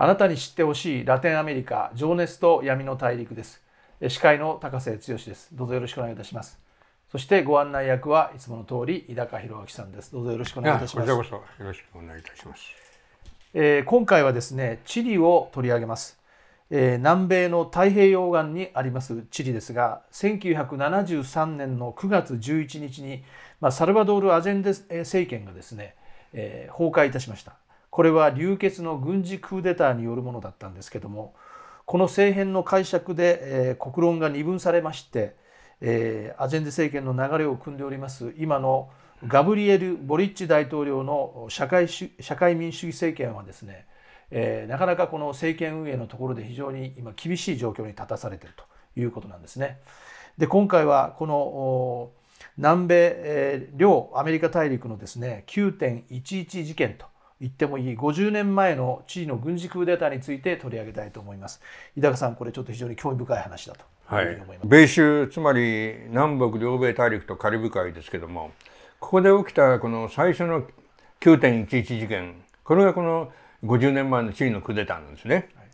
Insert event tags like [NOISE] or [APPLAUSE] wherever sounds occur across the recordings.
あなたに知ってほしいラテンアメリカ情熱と闇の大陸です司会の高瀬剛ですどうぞよろしくお願いいたしますそしてご案内役はいつもの通り井高博明さんですどうぞよろしくお願いいたしますよろしくお願いいたします、えー、今回はですねチリを取り上げます、えー、南米の太平洋岸にありますチリですが1973年の9月11日に、まあ、サルバドール・アジェンデ政権がですね、えー、崩壊いたしましたこれは流血の軍事クーデターによるものだったんですけどもこの政変の解釈で、えー、国論が二分されまして、えー、アジェンデ政権の流れを組んでおります今のガブリエル・ボリッチ大統領の社会主社会民主主義政権はですね、えー、なかなかこの政権運営のところで非常に今厳しい状況に立たされているということなんですね。で今回はこの南米、えー、両アメリカ大陸のですね9.11事件と言ってもいい50年前のチリの軍事クーデターについて取り上げたいと思います。日高さん、これちょっと非常に興味深い話だとはい、米州つまり南北両米大陸とカリブ海ですけどもここで起きたこの最初の9.11事件これがこの50年前のチリのクーデターなんですね、はい、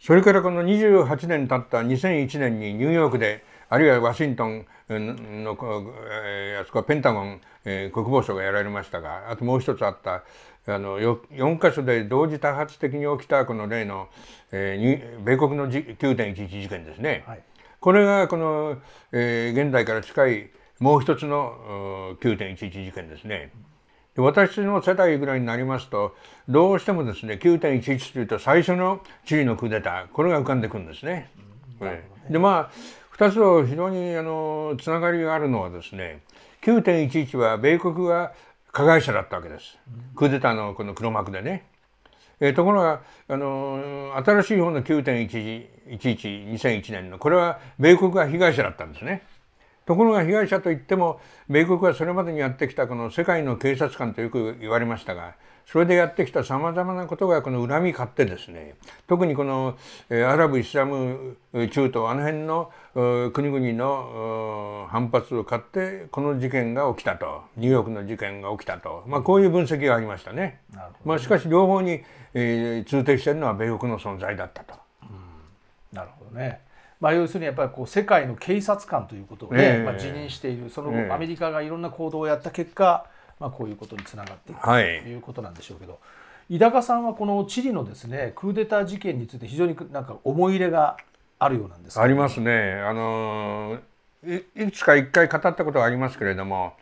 それからこの28年経った2001年にニューヨークであるいはワシントンのあそこはペンタゴン国防省がやられましたがあともう一つあったあの4か所で同時多発的に起きたこの例の、えー、米国の9.11事件ですね、はい、これがこの、えー、現代から近いもう一つの9.11事件ですね。で私の世代ぐらいになりますとどうしてもですね9.11というと最初のチリのクーデターこれが浮かんでくるんですね。うん、ねでまあ2つを非常にあのつながりがあるのはですね9.11は米国が加害者だったわけです。クーデターのこの黒幕でね。えー、ところが、あの新しい方の9.112001年のこれは米国が被害者だったんですね。ところが被害者といっても米国はそれまでにやってきたこの世界の警察官とよく言われましたがそれでやってきたさまざまなことがこの恨み買ってですね特にこのアラブイスラム中東あの辺の国々の反発を買ってこの事件が起きたとニューヨークの事件が起きたと、まあ、こういう分析がありましたね。ねまあ、しかし両方に、通底しているのは米国の存在だったと。なるほどねまあ、要するにやっぱりこう世界の警察官ということをね、ねまあ、辞任しているその後アメリカがいろんな行動をやった結果、まあ、こういうことにつながっていくということなんでしょうけど、井高さんはこのチリのですねクーデター事件について非常になんか思い入れがあるようなんです、ね、ありますね。あのいつか一回語ったことがありますけれども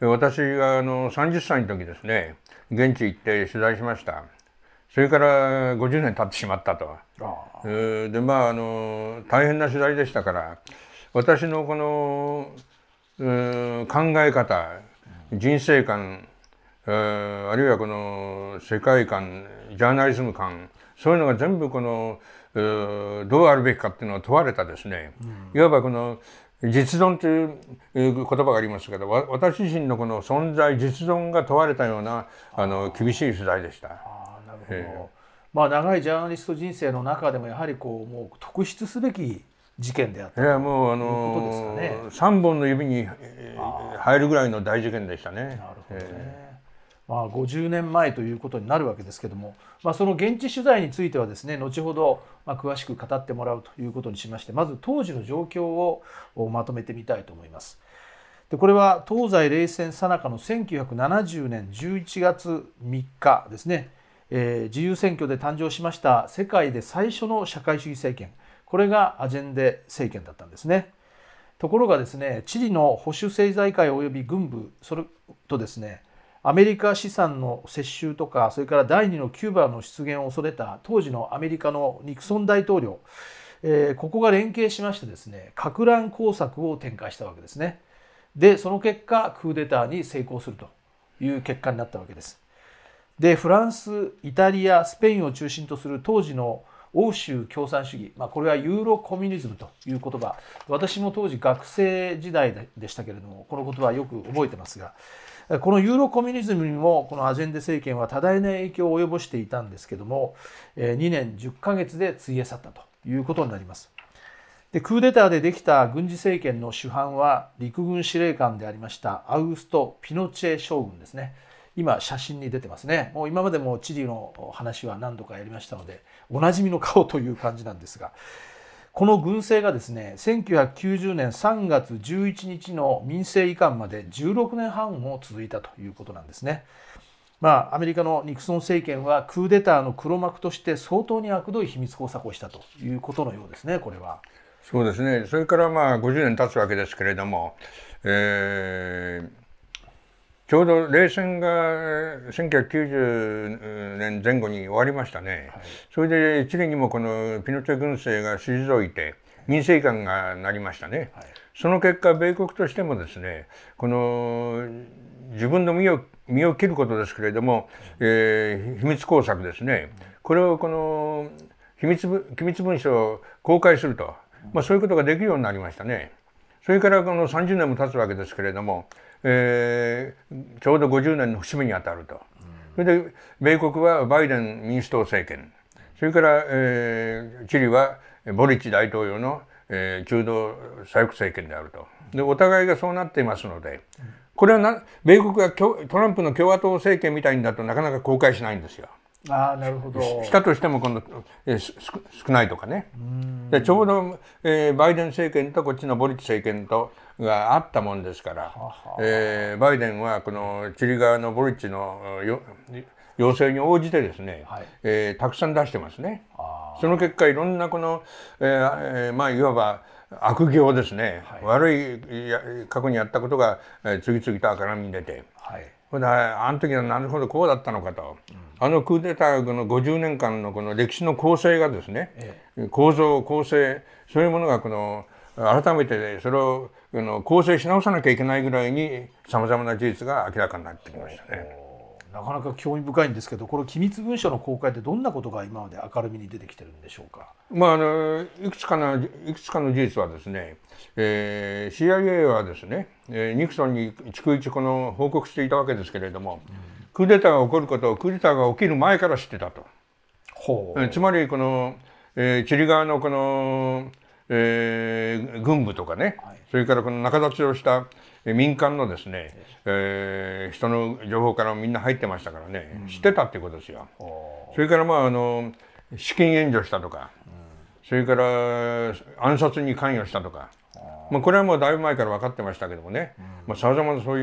私があの30歳の時ですね現地行って取材しました。それから50年経ってしまったと。でまああの大変な取材でしたから私のこの考え方人生観、えー、あるいはこの世界観、ジャーナリズム観、そういうのが全部この、えー、どうあるべきかっていうのを問われたですね、うん、いわばこの実存という言葉がありますけど私自身のこの存在実存が問われたようなあの厳しい取材でした。ああ、なるほど、えー、まあ、長いジャーナリスト人生の中でもやはりこうもう特筆すべき事件であったいやもうあのーね、3本の指に入るぐらいの大事件でしたね。なるほどね、えー、まあ、50年前ということになるわけですけども、まあ、その現地取材についてはですね後ほど、ま詳しく語ってもらうということにしましてまず当時の状況をまとめてみたいと思います。でこれは東西冷戦さなかの1970年11月3日ですね、えー、自由選挙で誕生しました世界で最初の社会主義政権これがアジェンデ政権だったんですね。ところがですねチリの保守政財界及び軍部それとですねアメリカ資産の接収とかそれから第2のキューバの出現を恐れた当時のアメリカのニクソン大統領、えー、ここが連携しましてですねか乱工作を展開したわけですね。でその結果クーデターに成功するという結果になったわけです。でフランスイタリアスペインを中心とする当時の欧州共産主義、まあ、これはユーロコミュニズムという言葉私も当時学生時代でしたけれどもこの言葉はよく覚えてますがこのユーロコミュニズムにもこのアジェンデ政権は多大な影響を及ぼしていたんですけども2年10ヶ月でついえ去ったということになります。でクーデターでできた軍事政権の主犯は陸軍司令官でありましたアウスト・ピノチェ将軍ですね。今写真に出てますねもう今までもチリの話は何度かやりましたのでおなじみの顔という感じなんですがこの軍政がですね1990年3月11日の民政移管まで16年半も続いたということなんですね。まあ、アメリカのニクソン政権はクーデターの黒幕として相当に悪どい秘密工作をしたということのようですね、これは。そうですね、それからまあ50年経つわけですけれども、えー、ちょうど冷戦が1990年前後に終わりましたね、はい、それでチリにもこのピノチェ軍政が退いて民政官がなりましたね、はい、その結果米国としてもですねこの自分の身を身を切ることですけれども、えー、秘密工作ですねこれをこの秘密密文書を公開すると、まあ、そういうことができるようになりましたね。それからこの30年も経つわけですけれどもえー、ちょうど50年の節目にあたると。それで米国はバイデン民主党政権それから、えー、チリはボリッチ大統領の、えー、中道左翼政権であるとでお互いがそうなっていますのでこれはな米国がトランプの共和党政権みたいにだとなかなか公開しないんですよ。あなるほどしたとしても今度、えー、少ないとかねでちょうど、えー、バイデン政権とこっちのボリッチ政権とがあったもんですから、ははえー、バイデンはこのチリ側のボリッチのよ要請に応じてですね、はい、えー、たくさん出してますね。その結果いろんなこの、えー、まあいわば悪行ですね、はい、悪い過去にやったことが、えー、次々と明るみに出て、はい、ほんであの時はなるほどこうだったのかと。うんあのクーデターの50年間のこの歴史の構成がですね、構造構成そういうものがこの改めてそれをの構成し直さなきゃいけないぐらいにさまざまな事実が明らかになってきましたね。なかなか興味深いんですけどこの機密文書の公開ってどんなことが今まで明るみに出てきてるんでしょうか、まあ、あのいくつかのいくつかの事実はですね、えー、CIA はですねニクソンに逐一この報告していたわけですけれども。うんクーデターが起こることをクーデターが起きる前から知ってたと。ほうつまりこの、えー、チリ側のこの、えー、軍部とかね、はい、それからこの中立ちをした民間のですね、えー、人の情報からみんな入ってましたからね、うん、知ってたってことですよ。それからまああの資金援助したとか、うん、それから暗殺に関与したとか。まあ、これはもうだいぶ前から分かってましたけどもね、うん、まあ、さまざまなそう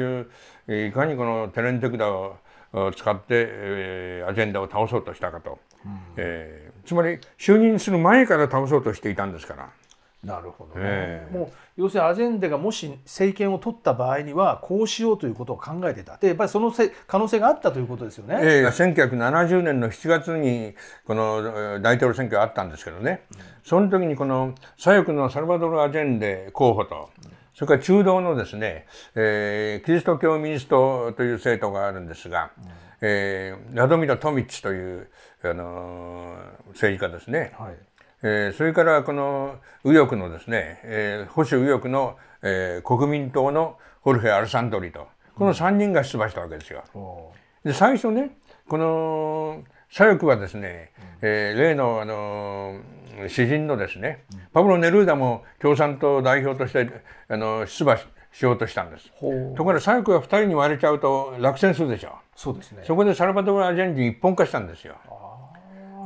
いういかにこのテレンテクダを使って、えー、アジェンダを倒そうとしたかと、うん、えー、つまり就任する前から倒そうとしていたんですから。なるほどね、えー、もう要するにアジェンデがもし政権を取った場合にはこうしようということを考えてたでやっぱりそのせ可能性があったということですよね、えー、1970年の7月にこの大統領選挙があったんですけどね、うん、その時にこの左翼のサルバドル・アジェンデ候補と、それから中道のですね、えー、キリスト教民主党という政党があるんですが、うん、えー、ラドミド・トミッチという、あのー、政治家ですね、はい、えー、それからこの右翼のですね、えー、保守右翼の、えー、国民党のホルフェ・アルサンドリとこの3人が出馬したわけですよ。うん、で最初ねこの左翼はですね、えー、例の、あのー、詩人のですね、パブロ・ネルーダも共産党代表として、あのー、出馬しようとしたんです。ところが左翼が2人に割れちゃうと落選するでしょう。そうですね。そこでサルバドール・アジェンジ一本化したんですよ。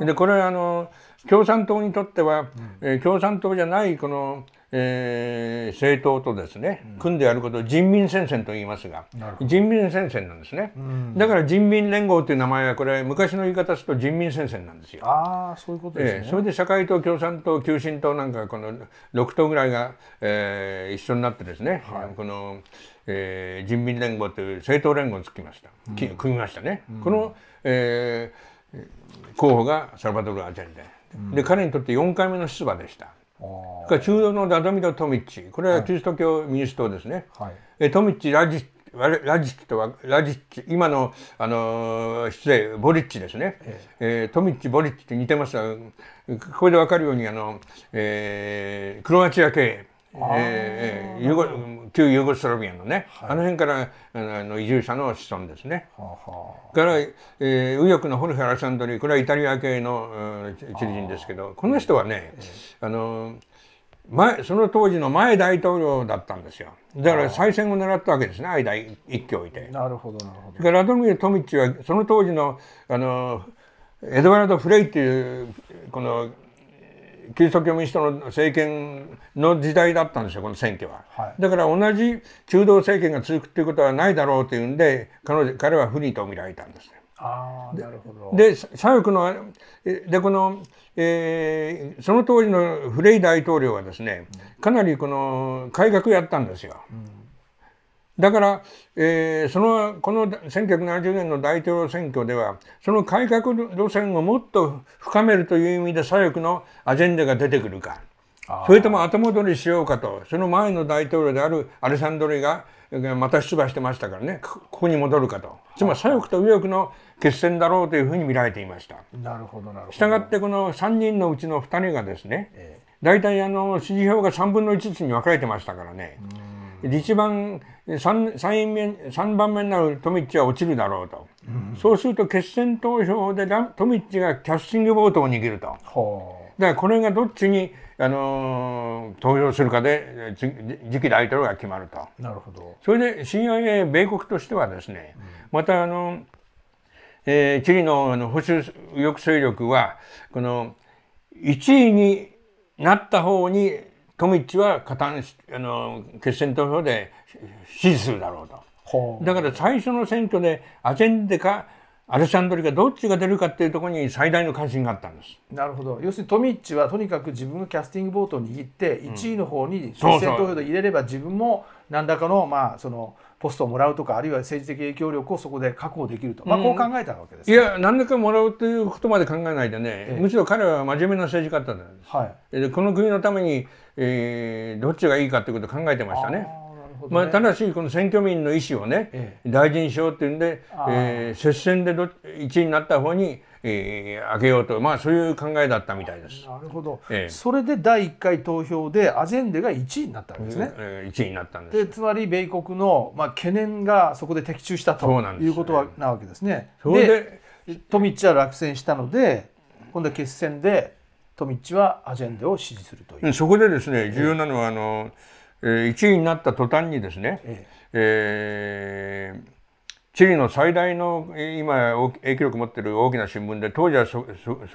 で、これはあの、共産党にとっては、うん、えー、共産党じゃない、この、えー、政党とですね、うん、組んでやることを人民戦線と言いますが人民戦線なんですね、うん、だから人民連合という名前はこれ昔の言い方すると人民戦線なんですよ。あそういうことですね、えー、それで社会党共産党急進党なんかこの6党ぐらいが、えー、一緒になってですね、はい、この、えー、人民連合という政党連合をつきました、うん、組みましたね。この、えー、候補がサルバドル・アジェンデ、で彼にとって4回目の出馬でした。それから中道のダドミド・トミッチこれはキリスト教民主党ですね、はい、トミッチラジラジッチとはラジッチ今の、あの失礼ボリッチですね、えー、トミッチボリッチって似てますがこれで分かるようにあの、えー、クロアチア系えユー旧ユーゴスラビアのね、はい、あの辺からあの移住者の子孫ですね。ははから、えー、右翼のホルヘ・アシサンドリーこれはイタリア系の、うリ知人ですけどこの人はね、あの前その当時の前大統領だったんですよだから再選を狙ったわけですね間一挙置いて。なるほどなるほど。からラドミル・トミッチはその当時のあのエドワルド・フレイっていうこのキリスト教民主党の政権の時代だったんですよこの選挙は、はい、だから同じ中道政権が続くということはないだろうというんで彼女彼は不利と見られたんですあなるほどで左翼のでこの、えー、その当時のフレイ大統領はですねかなりこの改革やったんですよ。うんだから、えー、その、この1970年の大統領選挙では、その改革路線をもっと深めるという意味で左翼のアジェンダが出てくるか。それとも後戻りしようかと、その前の大統領であるアレサンドリが、また出馬してましたからね、ここに戻るかと。つまり左翼と右翼の決戦だろうというふうに見られていました。なるほど、なるほど。したがってこの3人のうちの2人がですね、え大体あの支持票が3分の1つに分かれてましたからね。一番 3, 3, 面番目になるッチは落ちるだろうと、うん、そうすると決選投票でッチがキャスティングボートを握ると。だからこれがどっちに、あのー、投票するかで次期大統領が決まると。なるほどそれで CIA 米国としてはですね、うん、またあの、えー、チリのあの保守右翼勢力はこの1位になった方に富市は加担あの決選投票で支持するだろうと。だから最初の選挙でアジェンデかアレシャンドリかどっちが出るかっていうところに最大の関心があったんですなるほど要するにトミッチはとにかく自分がキャスティングボートを握って1位の方に決選投票で入れれば自分も何らかのまあそのポストをもらうとかあるいは政治的影響力をそこで確保できると、まあ、こう考えたわけです、うん、いや何でかもらうということまで考えないでね、えー、むしろ彼は真面目な政治家だったんです、はい、でこの国のために、えー、どっちがいいかということを考えてましたね。ね、まあ、ただしこの選挙民の意思をね、ええ、大事にしようっていうんで、えー、接戦でど1位になった方にえー、開げようと、まあそういう考えだったみたいです。なるほど。えー、それで第1回投票でアジェンデが1位になったわけですね。えー、1位になったんです。でつまり米国の、まあ、懸念がそこで的中したということはなわけですね。それででトミッチは落選したので今度は決戦でトミッチはアジェンデを支持するという。そこでですね重要なのは、あの、えー、1位になった途端にですね、えー、えーチリの最大の今影響力持ってる大きな新聞で当時はそ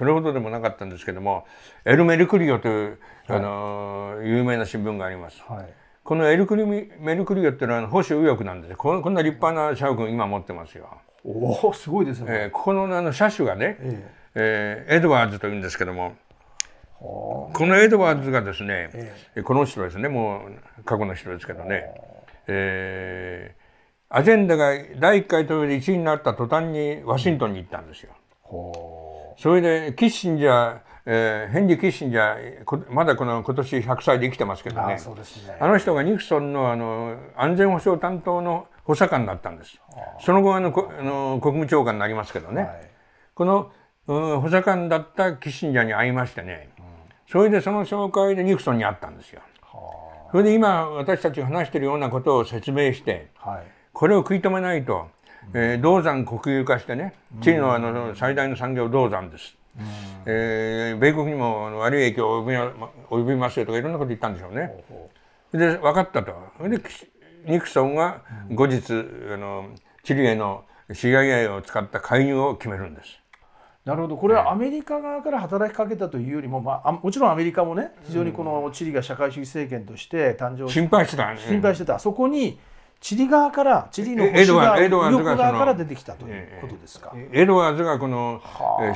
れほどでもなかったんですけどもエル・メルクリオという、はい、あの有名な新聞があります。はい、このエルクリメルクリオっていうのは保守右翼なんですここんな立派な社屋今持ってますよ。おおすごいですね。えー、ここのあの車種がね、えええー、エドワーズというんですけども。このエドワーズがですね、ええ、この人ですねもう過去の人ですけどね、えー、アジェンダが第1回投票で1位になった途端にワシントンに行ったんですよ。うそれでキッシンジャー、えー、ヘンリー・キッシンジャーまだこの今年100歳で生きてますけどね、ね、あの人がニクソンのあの安全保障担当の補佐官だったんですその後あのこあの国務長官になりますけどね、はい、この、うん、補佐官だったキッシンジャーに会いましてね、うん、それでその紹介でニクソンに会ったんですよ。それで今私たち話しているようなことを説明して、はいこれを食い止めないと、えー、銅山国有化してね、チリのあの最大の産業銅山です。えー、米国にも悪い影響を及びますよとかいろんなこと言ったんでしょうね。で分かったと。でニクソンは後日、あのチリへの CIA を使った介入を決めるんです。なるほどこれはアメリカ側から働きかけたというよりも、まあ、もちろんアメリカもね非常にこのチリが社会主義政権として誕生して心配してた、ね、心配してたそこにチリ側からチリの星が右側から出てきたということですか。エドワーズがこの、え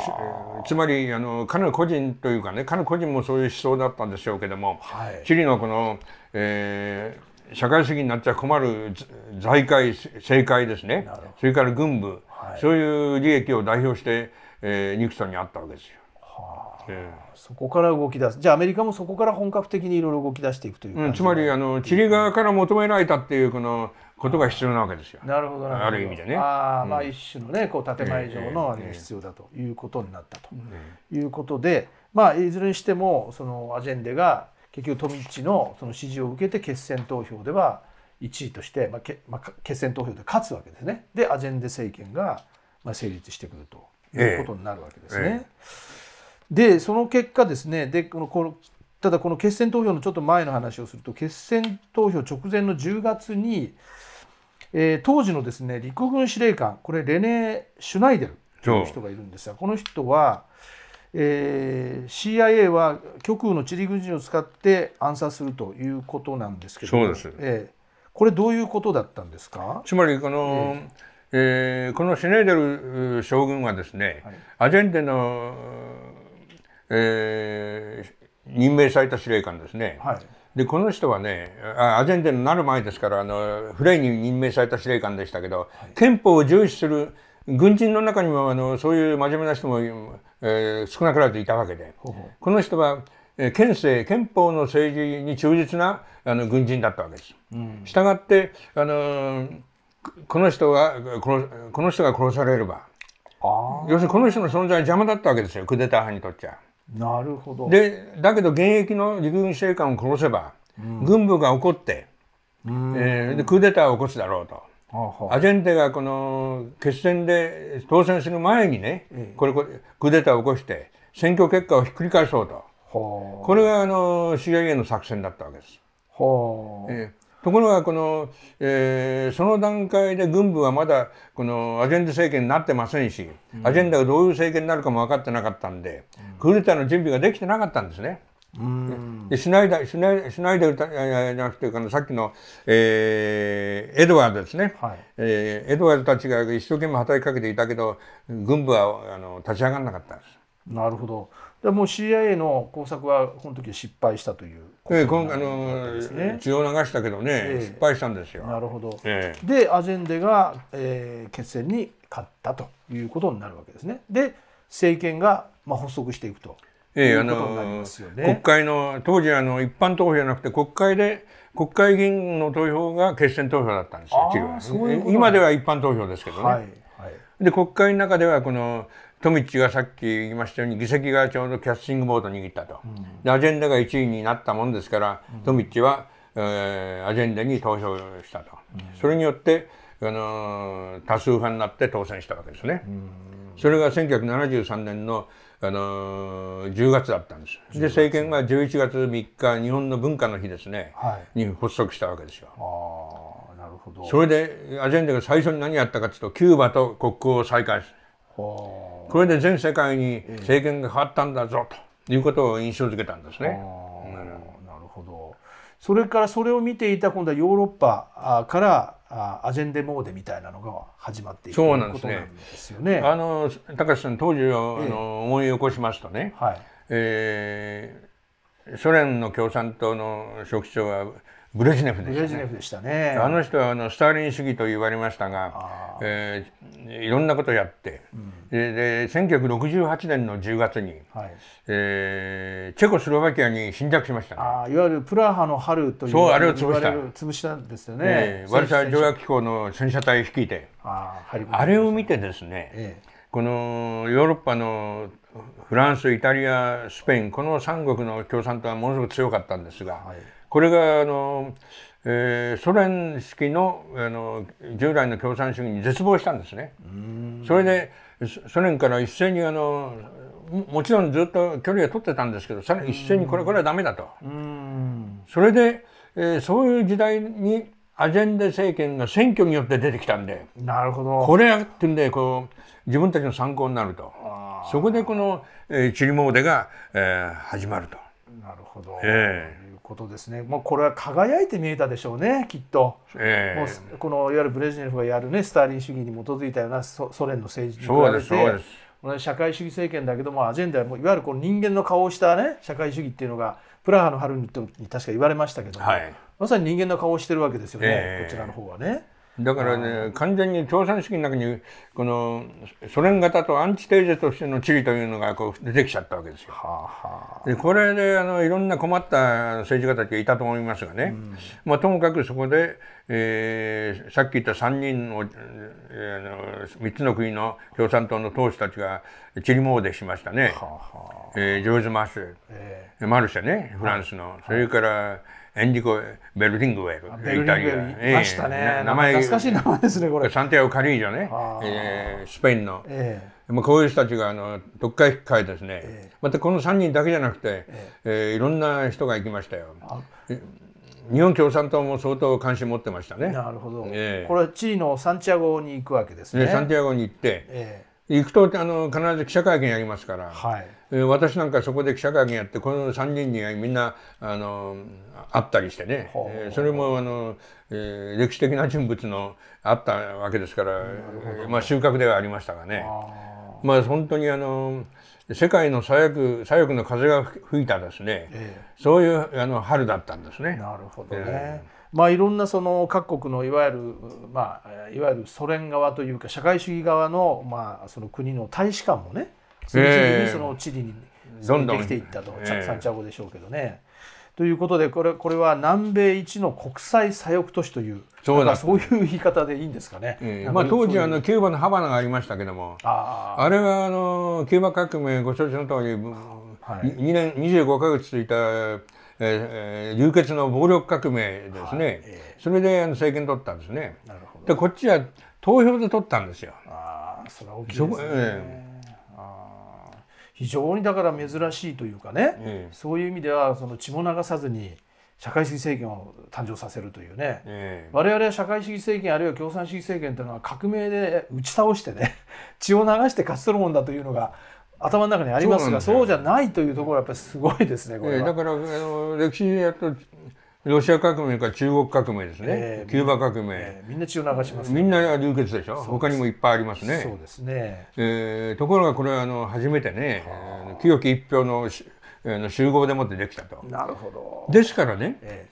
つまりあの彼の個人というかね彼の個人もそういう思想だったんでしょうけども、はい、チリのこの、えー、社会主義になっちゃ困る財界政界ですねそれから軍部、はい、そういう利益を代表して、えー、ニクソンにあったわけですよ。はあそこから動き出すじゃあアメリカもそこから本格的にいろいろ動き出していくという、うん、つまりあのチリ側から求められたっていうこのことが必要なわけですよ。なるほどある意味でね。あ、うん、まあ一種のねこう建前上のあれが必要だということになったということで、まあいずれにしてもそのアジェンデが結局富市のその支持を受けて決選投票では1位として、まあけまあ、決選投票で勝つわけですね。でアジェンデ政権がまあ成立してくるということになるわけですね。ええでその結果ですねでこのこのただこの決選投票のちょっと前の話をすると決選投票直前の10月に、えー、当時のですね陸軍司令官これレネー・シュナイデルという人がいるんですがこの人は、えー、CIA は極右のチリ軍人を使って暗殺するということなんですけどそうです、えー、これどういうことだったんですかつまりこの、えー、えー、このシュナイデル将軍はですね、はい、アジェンデのえー、任命された司令官ですね。はい、でこの人はねアジェンデになる前ですからあのフレイに任命された司令官でしたけど、はい、憲法を重視する軍人の中にもあのそういう真面目な人も、えー、少なからずいたわけでこの人は、えー、憲政憲法の政治に忠実なあの軍人だったわけです。うん、従ってあのこの人がこの人が殺されれば要するにこの人の存在は邪魔だったわけですよクーデター派にとっちゃ。なるほどでだけど現役の陸軍司令官を殺せば、うん、軍部が怒って、えー、でクーデターを起こすだろうと。アジェンテがこの決戦で当選する前にね、これクーデターを起こして選挙結果をひっくり返そうとこれがあの CIA の作戦だったわけです。ええ、ところが、この、えー、その段階で軍部はまだ、このアジェンダ政権になってませんし、アジェンダがどういう政権になるかも分かってなかったんで、クーデターの準備ができてなかったんですね。うシュナイダー、シナイダーじゃなくて、あのさっきの、えー、エドワードですね、はい、えー、エドワードたちが一生懸命働きかけていたけど、軍部はあの立ち上がらなかったんです。なるほど。でもう CIA の工作はこの時失敗したという。ええ、今回あの血を流したけどね、失敗したんですよ。なるほど。でアジェンデが、えー、決戦に勝ったということになるわけですね。で政権がまあ発足していくと。ええ、あの国会の当時あの一般投票じゃなくて国会で国会議員の投票が決選投票だったんですよ。今では一般投票ですけどね。はいはい、で国会の中ではこの富地がさっき言いましたように議席がちょうどキャスティングボード握ったと、うん、アジェンダが1位になったもんですから、うん、富地は、えー、アジェンダに投票したと、うん、それによって、あのー、多数派になって当選したわけですね、それが1973年の、あのー、10月だったんですで政権が11月3日日本の文化の日ですね、はい、に発足したわけですよ。ああなるほどそれでアジェンダが最初に何やったかというとキューバと国交を再開する。これで全世界に政権が変わったんだぞということを印象付けたんですね。なるほどそれからそれを見ていた今度はヨーロッパからアジェンデモーデみたいなのが始まっていくそうなんですね。ねあの高橋さん当時あの思い起こしますとね、えいえー、ソ連の共産党の書記長はブレジネフでしたね。たねあの人はあのスターリン主義と言われましたが、えー、いろんなことやって、うん、でで1968年の10月に、はいえー、チェコスロバキアに侵略しました、ね、あいわゆるプラハの春というそうあれを潰した潰したんですよね、ワルシャ条約機構の戦車隊を率いてああれを見てですね、ええ、このヨーロッパのフランスイタリアスペインこの3国の共産党はものすごく強かったんですが。はいこれがあの、えー、ソ連式のあの従来の共産主義に絶望したんですね。それでソ連から一斉にあのもちろんずっと距離を取ってたんですけどさらに一斉にこれこれはダメだと。それで、えー、そういう時代にアジェンデ政権が選挙によって出てきたんでなるほどこれやってんでこう自分たちの参考になるとそこでこの、えー、チリモーデが、えー、始まると。なるほど、えーことですね。もうこれは輝いて見えたでしょうね、きっと。えー、もうこのいわゆるブレジネフがやるね、スターリン主義に基づいたようなソ連の政治に比べて、同じ社会主義政権だけどもアジェンダもいわゆるこの人間の顔をしたね、社会主義っていうのがプラハの春に確か言われましたけども、はい、まさに人間の顔をしてるわけですよね、えー、こちらの方はね。だからね、完全に共産主義の中に、このソ連型とアンチテーゼとしての地理というのがこう出てきちゃったわけですよ。はあはあ、でこれであのいろんな困った政治家たちがいたと思いますがね、うん、まあ、ともかくそこで、えー、さっき言った3人の,、えー、3つの国の共産党の党首たちがチリ詣でしましたね、はあはあ、えー、ジョーズ・マス、えー、マルシェねフランスの、はい、それから、エンリコ・ベルリングウェル。ベルデングウェルいましたね。名前懐かしい名前ですね、これ。サンティアゴ・カリージョね、えー、スペインの。えーまあ、こういう人たちがあの読解会ですね、えー、またこの3人だけじゃなくて、えー、えー、いろんな人が行きましたよ。日本共産党も相当関心持ってましたね。なるほど、えー、これはチリのサンティアゴに行くわけですね。ねサンティアゴに行って、え行くとあの必ず記者会見やりますから、はい、え私なんかそこで記者会見やってこの3人にみんなあの会ったりしてね、えー、それもあの、えー、歴史的な人物のあったわけですから、ね、まあ、収穫ではありましたがねまあ本当にあの世界の左翼左翼の風が吹いたですね、えー、そういうあの春だったんですね。なるほどね、えーまあ、いろんなその各国のいわゆる、まあ、いわゆるソ連側というか社会主義側の,、まあその国の大使館もね次々にそのチリにできていったと、えー、サンチャゴでしょうけどね。ということでこれこれは南米一の国際左翼都市というそうだそういう言い方でいいんですかね。えー、まあ、当時あのキューバのハバナがありましたけどもああれはあのキューバ革命ご承知の通り、はい、2年25か月ついた。えー、流血の暴力革命ですね、はい、それで政権取ったんですね。でこっちは投票で取ったんですよ。あそれは大きい、ねえー、非常にだから珍しいというかね、えー、そういう意味ではその血も流さずに社会主義政権を誕生させるというね、えー、我々は社会主義政権あるいは共産主義政権というのは革命で打ち倒してね血を流して勝ち取るもんだというのが頭の中にありますがそうじゃないというところはやっぱりすごいですねこれ、えー、だからあの歴史でやっとロシア革命か中国革命ですね、えー、キューバ革命、えー、みんな血を流します、ね、みんな流血でしょ他にもいっぱいありますねそうですね、えー、ところがこれはあの初めてね清き一票のの集合でもってできたとなるほどですからね、え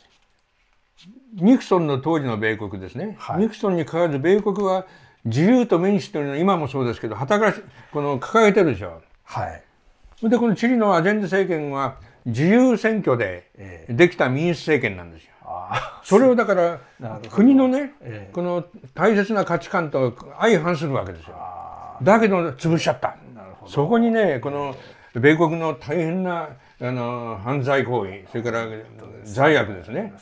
ー、ニクソンの当時の米国ですね、はい、ニクソンに代わらず米国は自由と民主というのは今もそうですけど旗からこの掲げてるでしょはい。で、このチリのアジェンデ政権は自由選挙でできた民主政権なんですよ。あそれをだから [LAUGHS] 国のね、ええ、この大切な価値観と相反するわけですよ。だけど潰しちゃった。そこにねこの米国の大変なあの犯罪行為それから罪悪ですね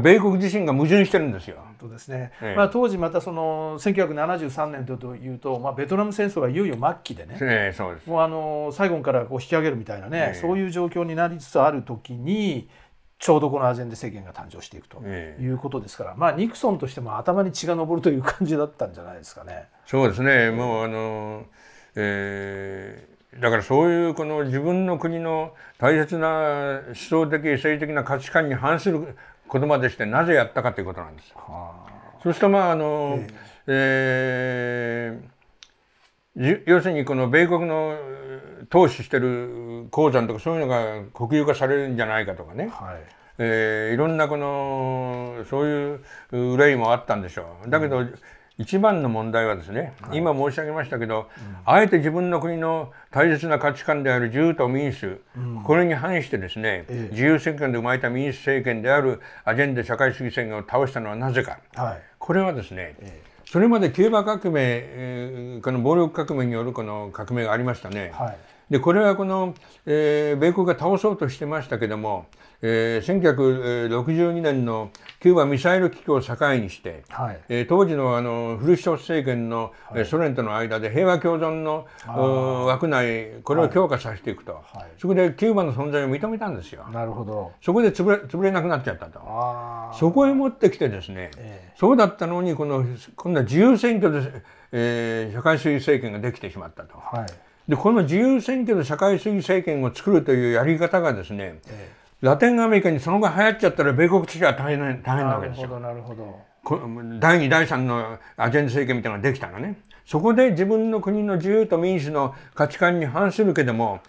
米国自身が矛盾してるんですよ。とですね、ええ、まあ、当時またその1973年というと、まあ、ベトナム戦争がいよいよ末期でね、え、そうですもうあの最後からこう引き上げるみたいなね、そういう状況になりつつある時にちょうどこのアジェンデ政権が誕生していくということですから、まあ、ニクソンとしても頭に血が上るという感じだったんじゃないですかね。そうですねもうあの、えー、だからそういうこの自分の国の大切な思想的政治的な価値観に反する言葉でしてなぜやったかということなんですよ。そしてまああの、えー、要するにこの米国の投資してる鉱山とかそういうのが国有化されるんじゃないかとかね、はいえー、いろんなこのそういう憂いもあったんでしょう。だけど、うん一番の問題はですね、はい、今申し上げましたけど、うん、あえて自分の国の大切な価値観である自由と民主、うん、これに反してですね、ええ、自由政権で生まれた民主政権であるアジェンダ社会主義宣言を倒したのはなぜか、はい、これはですね、え、それまでキューバ革命、えー、この暴力革命によるこの革命がありましたね、はい、でこれはこの、えー、米国が倒そうとしてましたけども、えー、1962年のキューバミサイル危機を境にして、はい、えー、当時のあのフルシチョフ政権の、はい、ソ連との間で平和共存の枠内これを強化させていくと、はい、そこでキューバの存在を認めたんですよ。なるほどそこで潰れ潰れなくなっちゃったとそこへ持ってきてですね、えー、そうだったのにこの今度は自由選挙で、えー、社会主義政権ができてしまったと。はいで、この自由選挙の社会主義政権を作るというやり方がですね、ええ、ラテンアメリカにその後流行っちゃったら米国としては大変大変なわけですよ。なるほど、第2、第3のアジェンダ政権みたいなのができたのね。そこで自分の国の自由と民主の価値観に反するけども、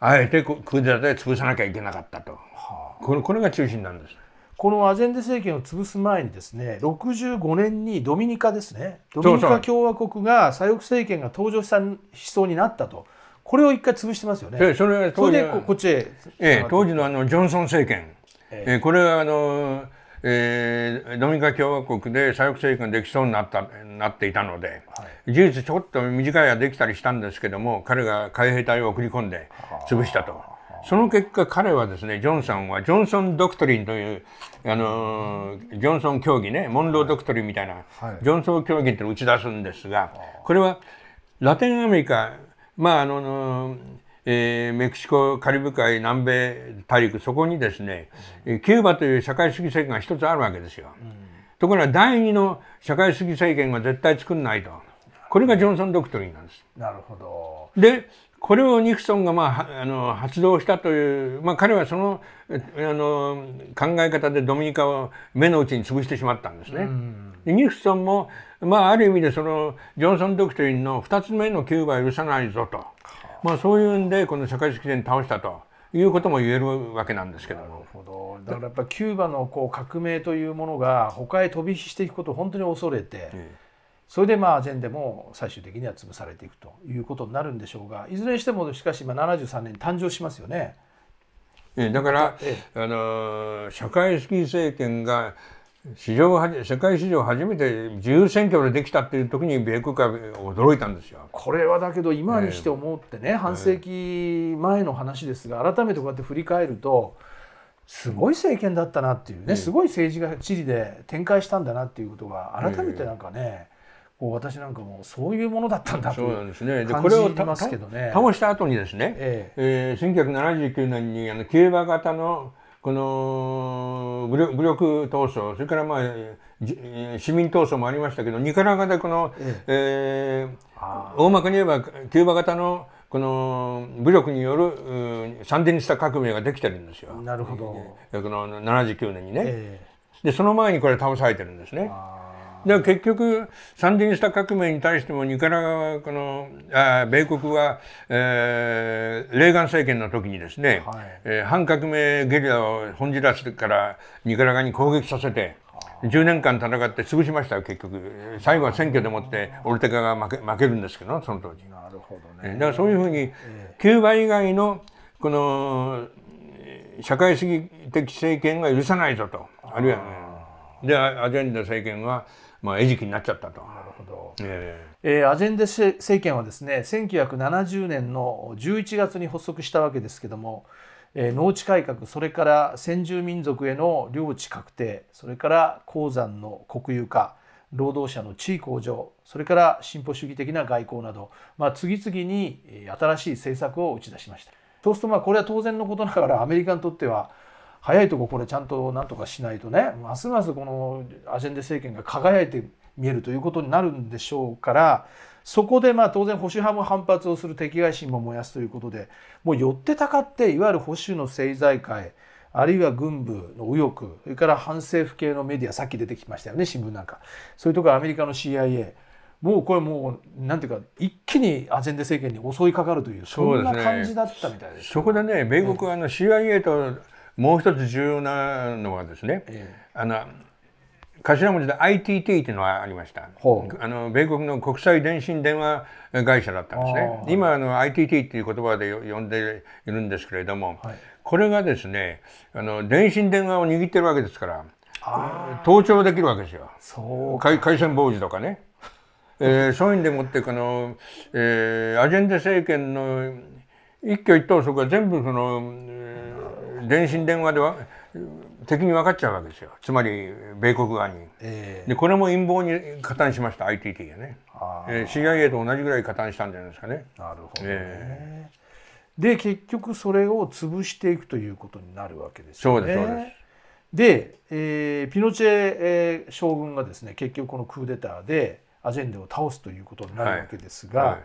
あえてクーデターで潰さなきゃいけなかったと。はあ、これこれが中心なんです。このアジェンデ政権を潰す前にですね65年にドミニカですねドミニカ共和国が左翼政権が登場した思想になったと。これを一回潰してますよね。それそれでこっちへ、ええ、当時のあのジョンソン政権、ええこれはあの、えー、ドミニカ共和国で左翼政権できそうになったなっていたので、はい、事実ちょっと短いはできたりしたんですけども彼が海兵隊を送り込んで潰したと。その結果彼はですね、ジョンソンはジョンソンドクトリンという、あの、ジョンソン教義ね、モンロードクトリンみたいな、ジョンソン教義ってのを打ち出すんですが、これはラテンアメリカ、まああの、えー、メキシコ、カリブ海、南米大陸、そこにですね、キューバという社会主義政権が一つあるわけですよ。ところが第二の社会主義政権は絶対作んないと。これがジョンソン・ドクトリンなんです。なるほど。で、これをニクソンが、まあ、あの発動したという、まあ、彼はそのあの考え方でドミニカを目の内に潰してしまったんですね。ニクソンも、まあ、ある意味でそのジョンソン・ドクトリンの2つ目のキューバは許さないぞと、まあ、そういうんでこの社会主義権倒したと。いうことも言えるわけなんですけどなるほどだからやっぱキューバのこう革命というものが他へ飛び火していくことを本当に恐れて、ええそれでまあジでも最終的には潰されていくということになるんでしょうがいずれにしてもしかし今73年誕生しますよね。だから、ええ、あの社会主義政権が史上世界史上初めて自由選挙でできたっていう時に米国は驚いたんですよ。これはだけど今にして思ってね、え半世紀前の話ですが改めてこうやって振り返るとすごい政権だったなっていうね、えすごい政治が地理で展開したんだなっていうことが改めてなんかね、え私なんかもそういうものだったんだと感じますけどね。倒した後にですね、えええー、1979年にあのキューバ型のこの武力武力闘争それからまあ市民闘争もありましたけどニカラガでこの、えええー、大まかに言えばキューバ型のこの武力によるサンデニスタ革命ができてるんですよ。なるほど。この79年にね。えー、でその前にこれ倒されてるんですね。あで結局、サンディニスタ革命に対してもニカラこの、あ米国は、えー、レーガン政権の時にですね、はい、えー、反革命ゲリラを本ン出すからニカラガに攻撃させて、10年間戦って潰しました結局最後は選挙でもってオルテカが負け負けるんですけどその当時なるほど、ね、だからそういうふうに、キューバ以外のこの社会主義的政権が許さないぞとあるいは、でアジェンダ政権はまあ、餌食になっちゃったと。なるほどえー、えー、アジェンデ政権はですね1970年の11月に発足したわけですけども、えー、農地改革それから先住民族への領地確定それから鉱山の国有化労働者の地位向上それから進歩主義的な外交など、まあ、次々に新しい政策を打ち出しました。そうするとまあこれは当然のことながらアメリカにとっては早いとここれちゃんとなんとかしないとねますますこのアジェンデ政権が輝いて見えるということになるんでしょうからそこでまあ当然保守派も反発をする敵外心も燃やすということでもう寄ってたかっていわゆる保守の政財界あるいは軍部の右翼それから反政府系のメディアさっき出てきましたよね新聞なんかそういうところアメリカの CIA もうこれもうなんていうか一気にアジェンデ政権に襲いかかるというそんな感じだったみたいです、そですね、そこでね米国あの CIA と、もう一つ重要なのはですね、えあの頭文字で ITT というのがありましたあの米国の国際電信電話会社だったんですね今あの ITT という言葉で呼んでいるんですけれども、はい、これがですねあの電信電話を握ってるわけですから盗聴できるわけですよそう回線傍受とかね、[LAUGHS] えー、そういうんでもってこの、えー、アジェンデ政権の一挙一投足が全部その電信電話では敵に分かっちゃうわけですよつまり米国側に、えー、でこれも陰謀に加担しました ITT がね、えー、CIA と同じぐらい加担したんじゃないですかね。なるほど、ね、えー、で結局それを潰していくということになるわけですよね。そうですそうですで、えー、ピノチェ、え将軍がですね結局このクーデターでアジェンデを倒すということになるわけですが、はいはい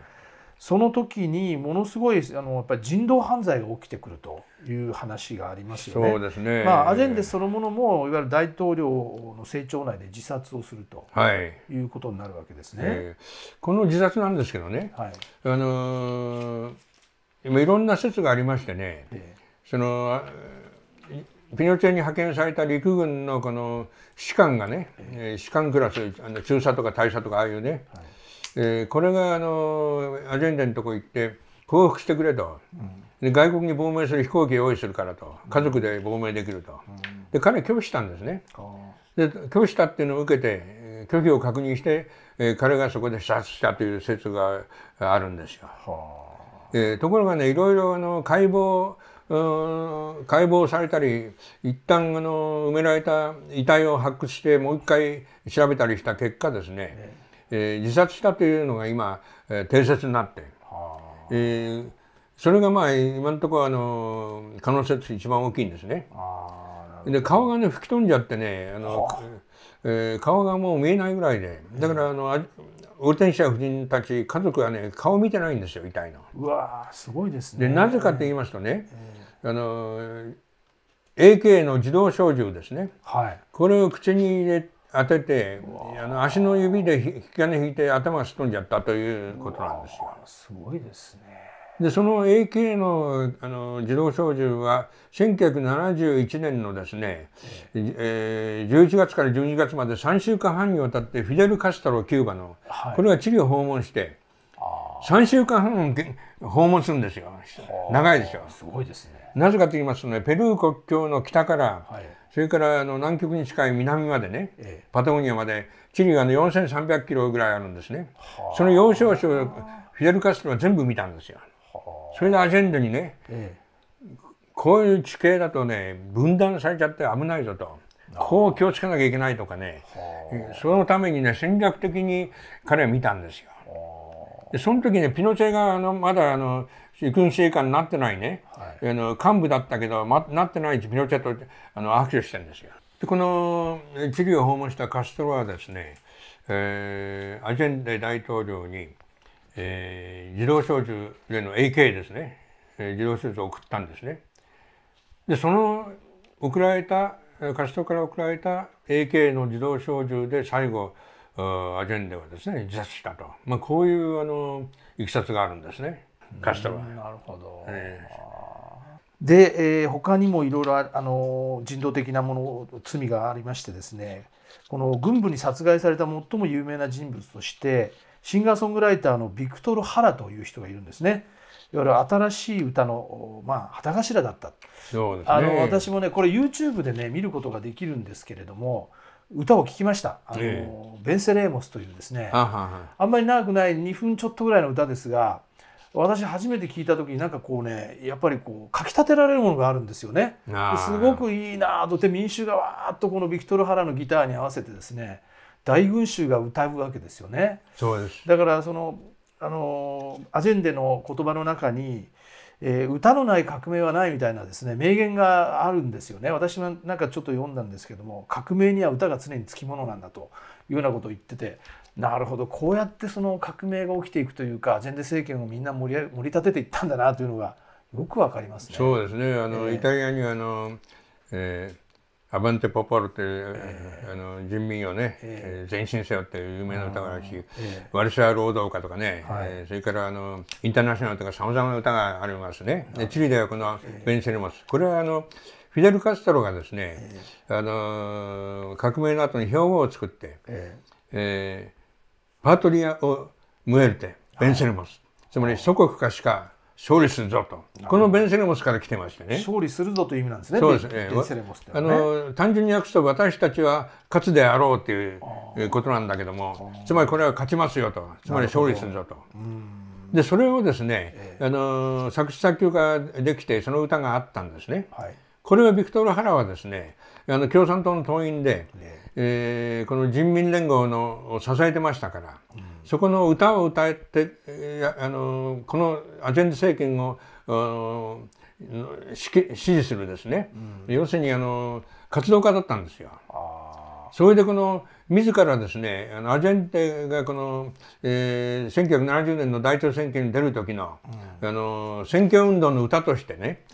その時にものすごいあのやっぱり人道犯罪が起きてくるという話がありますよね。そうですねまあ、アジェンデそのものもいわゆる大統領の成長内で自殺をすると、はい、いうことになるわけですね。えー、この自殺なんですけどね、はいあのー、今いろんな説がありましてね、えー、そのピノチェに派遣された陸軍のこの士官がね、えー、士官クラスあの中佐とか大佐とかああいうね、はいえー、これがあのアジェンダのとこ行って降伏してくれと、外国に亡命する飛行機用意するからと家族で亡命できると、で彼拒否したんですね。で拒否したっていうのを受けて拒否を確認して、えー、彼がそこで自殺したという説があるんですよ。えー、ところがねいろいろあの解剖解剖されたり一旦あの埋められた遺体を発掘してもう一回調べたりした結果ですね、えー、自殺したというのが今、えー、定説になって、えー、それがまあ今のところあの可能性として一番大きいんですね。で顔がね吹き飛んじゃってねあの、えー、顔がもう見えないぐらいでだからあの横転した夫人たち家族はね顔見てないんですよ痛いの。うわすごいですね。でなぜかと言いますとね、えー、あの AK の自動小銃ですね、はい、これを口に入れ当ててあの足の指で引き金引いて頭がすっ飛んじゃったということなんですよ。すごいですねでその AK のあの自動小銃は1971年のですね、えー、11月から12月まで3週間半にわたってフィデル・カスタロキューバの、はい、これはチリを訪問して。3週間半訪問するんですよ長いですよすごいですねなぜかと言いますとねペルー国境の北から、はいそれからあの南極に近い南までね、ええ、パタゴニアまで地理が、ね、4,300キロぐらいあるんですね。その要衝書をフィデル・カストロは全部見たんですよ。それでアジェンダにね、え、こういう地形だとね分断されちゃって危ないぞと。こう気をつけなきゃいけないとかねそのためにね戦略的に彼は見たんですよ。でその時ねピノチェがあのまだあの軍司令官になってないね、はい、あの幹部だったけど、ま、なってないピノチェとあの握手してるんですよ。でこのチリを訪問したカストロはですね、えー、アジェンデ大統領に、えー、自動小銃での AK ですね、えー、自動小銃を送ったんですね。でその送られたカストロから送られた AK の自動小銃で最後アジェンデはですね自殺したと、まあ、こういうあのいきさつがあるんですね。貸した場合。なるほど、えー、で、えー、他にもいろいろあの人道的なもの罪がありましてですねこの軍部に殺害された最も有名な人物としてシンガーソングライターのビクトル・ハラという人がいるんですね。いわゆる新しい歌の、まあ、旗頭だった、ね、あの私もねこれ YouTube でね見ることができるんですけれども歌を聴きましたあの、えベンセレーモスというですねあんまり長くない2分ちょっとぐらいの歌ですが私初めて聞いた時になんかこうねやっぱりこうかきたてられるものがあるんですよね。すごくいいなとで民衆がわーっとこのビクトル・ハラのギターに合わせてですね大群衆が歌うわけですよね。だからそのあのアジェンデの言葉の中にえー、歌のない革命はないみたいなですね名言があるんですよね私もなんかちょっと読んだんですけども革命には歌が常につきものなんだというようなことを言っててなるほどこうやってその革命が起きていくというかアジェンデ政権をみんな盛り盛り立てていったんだなというのがよくわかりますね。そうですねあの、えー、イタリアにあの、えー、アバンテ・ポポルって、えー、あの人民をね、えー、前進せよっていう有名な歌があるし、えー、ワルシャワ労働家とかね、はい、えー、それからあのインターナショナルとかさまざまな歌がありますね。でチリではこのベンセルモス、これはあのフィデル・カストロがですね、えあの革命の後に標語を作って、えーえーパトリア・をムエルテ、ベンセルモス、つまり祖国かしか勝利するぞと、このベンセレモスから来てましてね。勝利するぞという意味なんですね、そうですねベンセレモスって、ね、あの単純に訳すと、私たちは勝つであろうということなんだけども、つまりこれは勝ちますよと、つまり勝利するぞと。でそれをですね、あの作詞作曲ができてその歌があったんですね、はい、これはビクトル・ハラはですねあの共産党の党員で、ええー、この人民連合のを支えてましたから、うん、そこの歌を歌って、えー、あのこのアジェンデ政権を支持するですね、うん、要するにあの活動家だったんですよ。それでこの自らですねあのアジェンテがこの、えー、1970年の大統領選挙に出る時のうん、あの選挙運動の歌としてね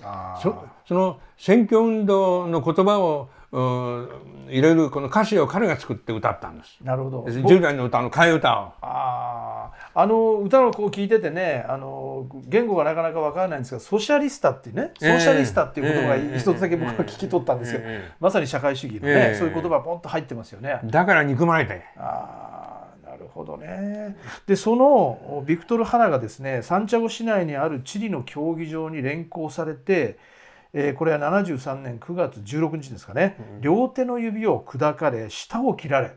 その選挙運動の言葉をういろいろこの歌詞を彼が作って歌ったんです。なるほど。従来の歌の替え歌を。ああ、あの歌をこう聞いててね、あの言語がなかなかわからないんですが、ソシャリスタってね、ソーシャリスタっていう言葉が一つだけ僕は聞き取ったんですけど、まさに社会主義のね、そういう言葉がポンと入ってますよね。だから憎まれて。ああ、なるほどね。で、そのビクトル・ハラがですね、サンチャゴ市内にあるチリの競技場に連行されて。えー、これは73年9月16日ですかね、うん、両手の指を砕かれ舌を切られ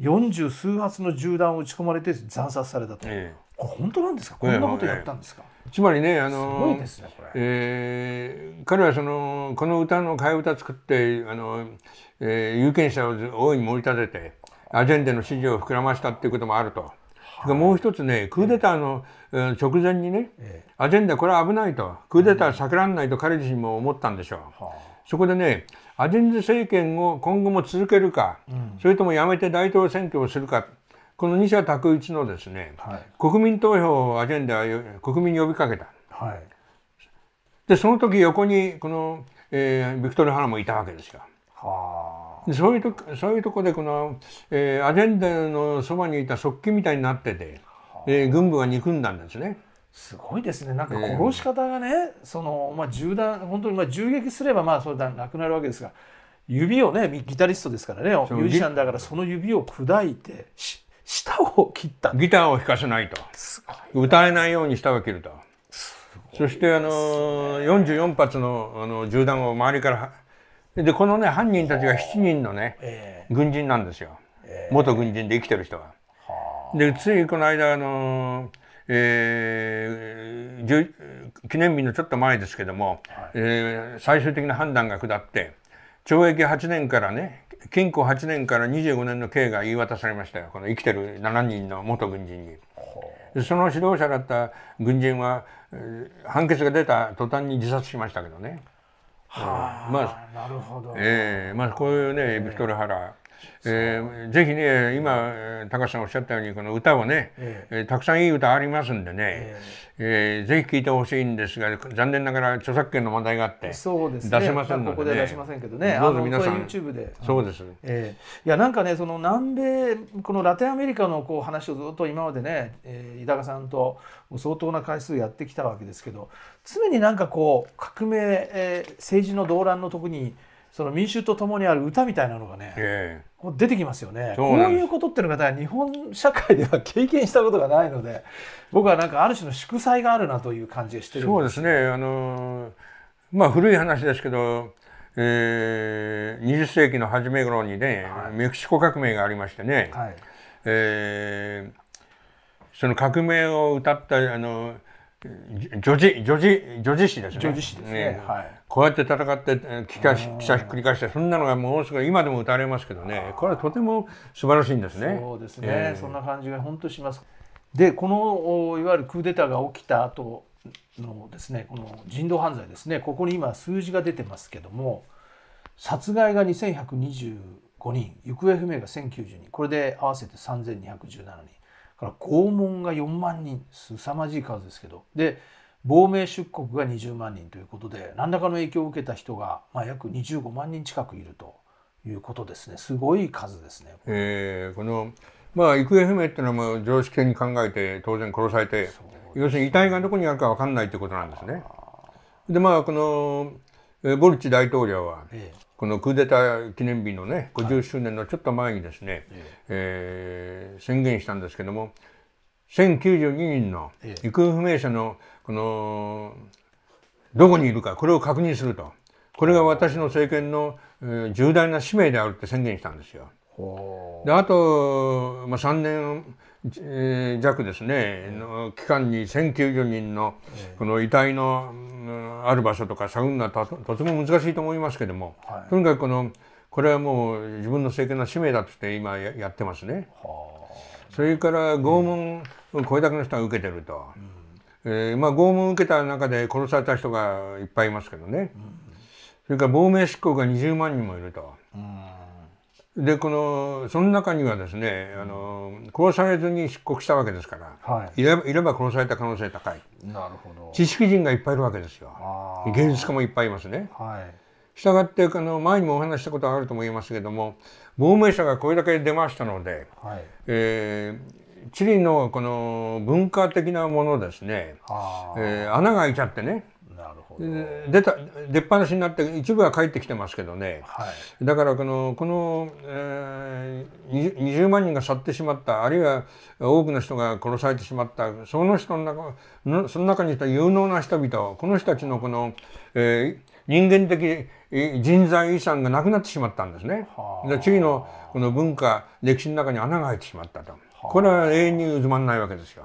40数発の銃弾を打ち込まれて惨殺されたと、ええ、これ本当なんですかこんなことやったんですか、え、つまりねあのすですねこれ、えー、彼はそのこの歌の替え歌作ってあの、えー、有権者を大いに盛り立ててアジェンデの支持を膨らましたっていうこともあると。はい、もう一つねクーデターの直前にね、ええ、アジェンダこれは危ないとクーデター避けられないと彼自身も思ったんでしょう、うん、そこでねアジェンダ政権を今後も続けるか、うん、それともやめて大統領選挙をするかこの二者択一のですね、はい、国民投票をアジェンダは国民に呼びかけた、はい、でその時横にこの、えー、ビクトル・ハナもいたわけですよ。はあそういうとそういうとこでこの、えー、アジェンダのそばにいた側近みたいになってて、えー、軍部が憎んだんですね。すごいですね。なんか殺し方がね、えー、そのまあ銃弾本当にまあ銃撃すればまあそれだなくなるわけですが、指をねギタリストですからね、ミュージシャンだからその指を砕いて舌を切った。ギターを弾かせないと。すごい、歌えないように舌を切ると。ね、そしてあの四十四発のあの銃弾を周りからで、このね、犯人たちが7人のね、えー、軍人なんですよ。えー、元軍人で生きてる人が。で、ついこの間、あのー、えー、記念日のちょっと前ですけども、はい、えー、最終的な判断が下って懲役8年からね禁錮8年から25年の刑が言い渡されましたよこの生きてる7人の元軍人に。その指導者だった軍人は、判決が出た途端に自殺しましたけどね。はあ、まあなるほど、えー、まあこういうねエビストルハラえー、ぜひね今高橋さんおっしゃったようにこの歌をね、えー、たくさんいい歌ありますんでね、えー、えー、ぜひ聴いてほしいんですが残念ながら著作権の問題があって出せませんので、ね、ここで出しませんけどねどうぞ皆さん y でそうです、えいやなんかねその南米このラテンアメリカのこう話をずっと今までね、えー、井高さんと相当な回数やってきたわけですけど常になんかこう革命、えー、政治の動乱のとこにその民衆と共にある歌みたいなのがね、えー、出てきますよねこういうことっていうのが、日本社会では経験したことがないので僕はなんかある種の祝祭があるなという感じがしてるそうですねあのまあ古い話ですけど、えー、20世紀の初め頃にね、はい、メキシコ革命がありましてね、はい、えー、その革命を歌ったあの女児、女児、女児誌ですね。女児誌ですね。ねはい、こうやって戦って、機械、記者ひっくり返して、そんなのがもうすぐ今でも打たれますけどね。これはとても素晴らしいんですね。そうですね。えー、そんな感じが本当します。で、この、いわゆるクーデターが起きた後のですね、この人道犯罪ですね。ここに今数字が出てますけども、殺害が2125人、行方不明が1090人、これで合わせて3217人。から拷問が4万人凄まじい数ですけどで亡命出国が20万人ということで何らかの影響を受けた人が、まあ、約25万人近くいるということですねすごい数ですね。えー、このまあ、行方不明っていうのも常識的に考えて当然殺されて、要するに遺体がどこにあるか分かんないということなんですね。でまあこのボルチ大統領は、ええ、このクーデター記念日のね50周年のちょっと前にですね、はい、えー、宣言したんですけども1092人の行方不明者のこのどこにいるかこれを確認するとこれが私の政権の、重大な使命であるって宣言したんですよ。であと、まあ、3年、えー、弱ですね、の期間に1,090人のこの遺体の、ある場所とか探るのはととても難しいと思いますけども、はい、とにかくこのこれはもう自分の政権の使命だとして今ややってますね。それから拷問をこれだけの人は受けてると、うん、えー、まあ、拷問を受けた中で殺された人がいっぱいいますけどね、うん、それから亡命執行が20万人もいると。うんでこのその中にはですねあの殺されずに出国したわけですから、はい、いればいれば殺された可能性高いなるほど知識人がいっぱいいるわけですよ芸術家もいっぱいいますね。はいしたがってあの前にもお話したことがあると思いますけども亡命者がこれだけ出ましたので、はいえー、チリのこの文化的なものですね、えー、穴が開いちゃってね出た出っ放しになって一部は帰ってきてますけどね、はい、だからこのこの、えー、20万人が去ってしまったあるいは多くの人が殺されてしまったその人の中その中にいた有能な人々この人たちのこの、えー、人間的人材遺産がなくなってしまったんですね。で次のこの文化歴史の中に穴が開いてしまったと。これは永遠に渦まらないわけですよ。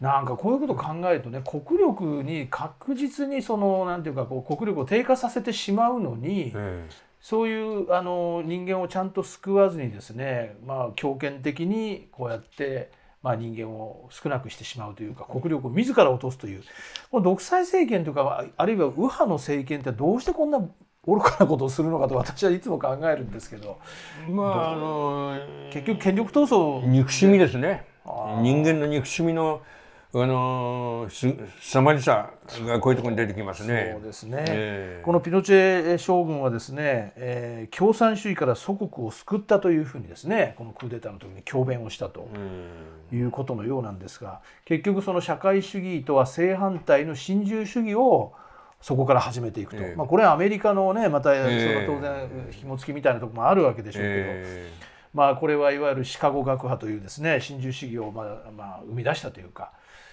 なんかこういうことを考えるとね国力に確実にそのなんていうかこう国力を低下させてしまうのに、ええ、そういうあの人間をちゃんと救わずにですね、まあ、強権的にこうやって、まあ、人間を少なくしてしまうというか国力を自ら落とすというこの独裁政権とかあるいは右派の政権ってどうしてこんな愚かなことをするのかと私はいつも考えるんですけど、まあ、結局権力闘争憎しみですね人間の憎しみのあのすさまじさがこういうところに出てきますね。そうですね、えー、このピノチェ将軍はですね、えー、共産主義から祖国を救ったというふうにですねこのクーデターの時に強弁をしたということのようなんですが結局その社会主義とは正反対の新自由主義をそこから始めていくと、えー、まあ、これはアメリカのねまたその当然紐付きみたいなとこもあるわけでしょうけど。えー、まあ、これはいわゆるシカゴ学派というですね新自由主義をまあまあ生み出したというか、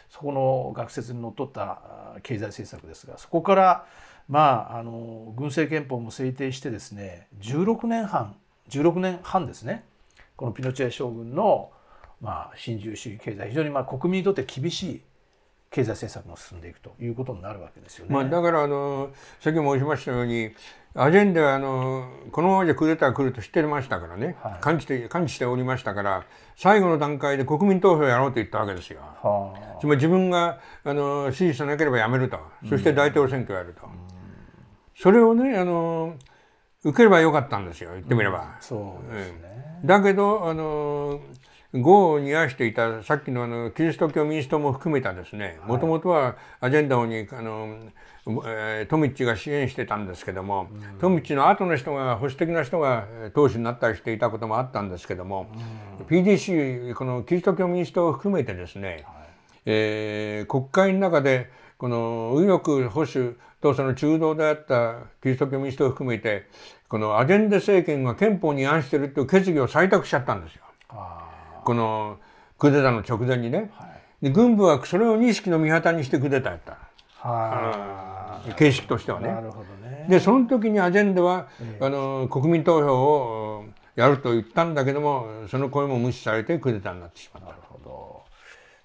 そこの学説にのっとった経済政策ですがそこからまああの軍政憲法も制定してですね16年半16年半ですねこのピノチェ将軍の、まあ、新自由主義経済非常にまあ国民にとって厳しい経済政策も進んでいくということになるわけですよね。まあ、だからあの先ほど申しましたようにアジェンダはあのこのままじゃクーデター来ると知ってましたからね、はい、感じて感知しておりましたから最後の段階で国民投票やろうと言ったわけですよ。はあ、つまり自分があの支持さなければやめるとそして大統領選挙をやると、うん、それをねあの受ければよかったんですよ言ってみれば。うん、そうですね、うん、だけどあの業を煮やしていたさっきのあのキリスト教民主党も含めたですねもともとはアジェンダにあの、えー、トミッチが支援してたんですけども、うん、トミッチの後の人が保守的な人が党首になったりしていたこともあったんですけども、うん、PDC このキリスト教民主党を含めてですね、はい、えー、国会の中でこの右翼保守とその中道であったキリスト教民主党を含めてこのアジェンダ政権が憲法に違反しているという決議を採択しちゃったんですよ。あこのクーデターの直前にね、はい、で軍部はそれを認識の見旗にしてクーデターやった。は形式としてはね。ねでその時にアジェンダは、えー、あの国民投票をやると言ったんだけどもその声も無視されてクーデターになってしまった。なるほど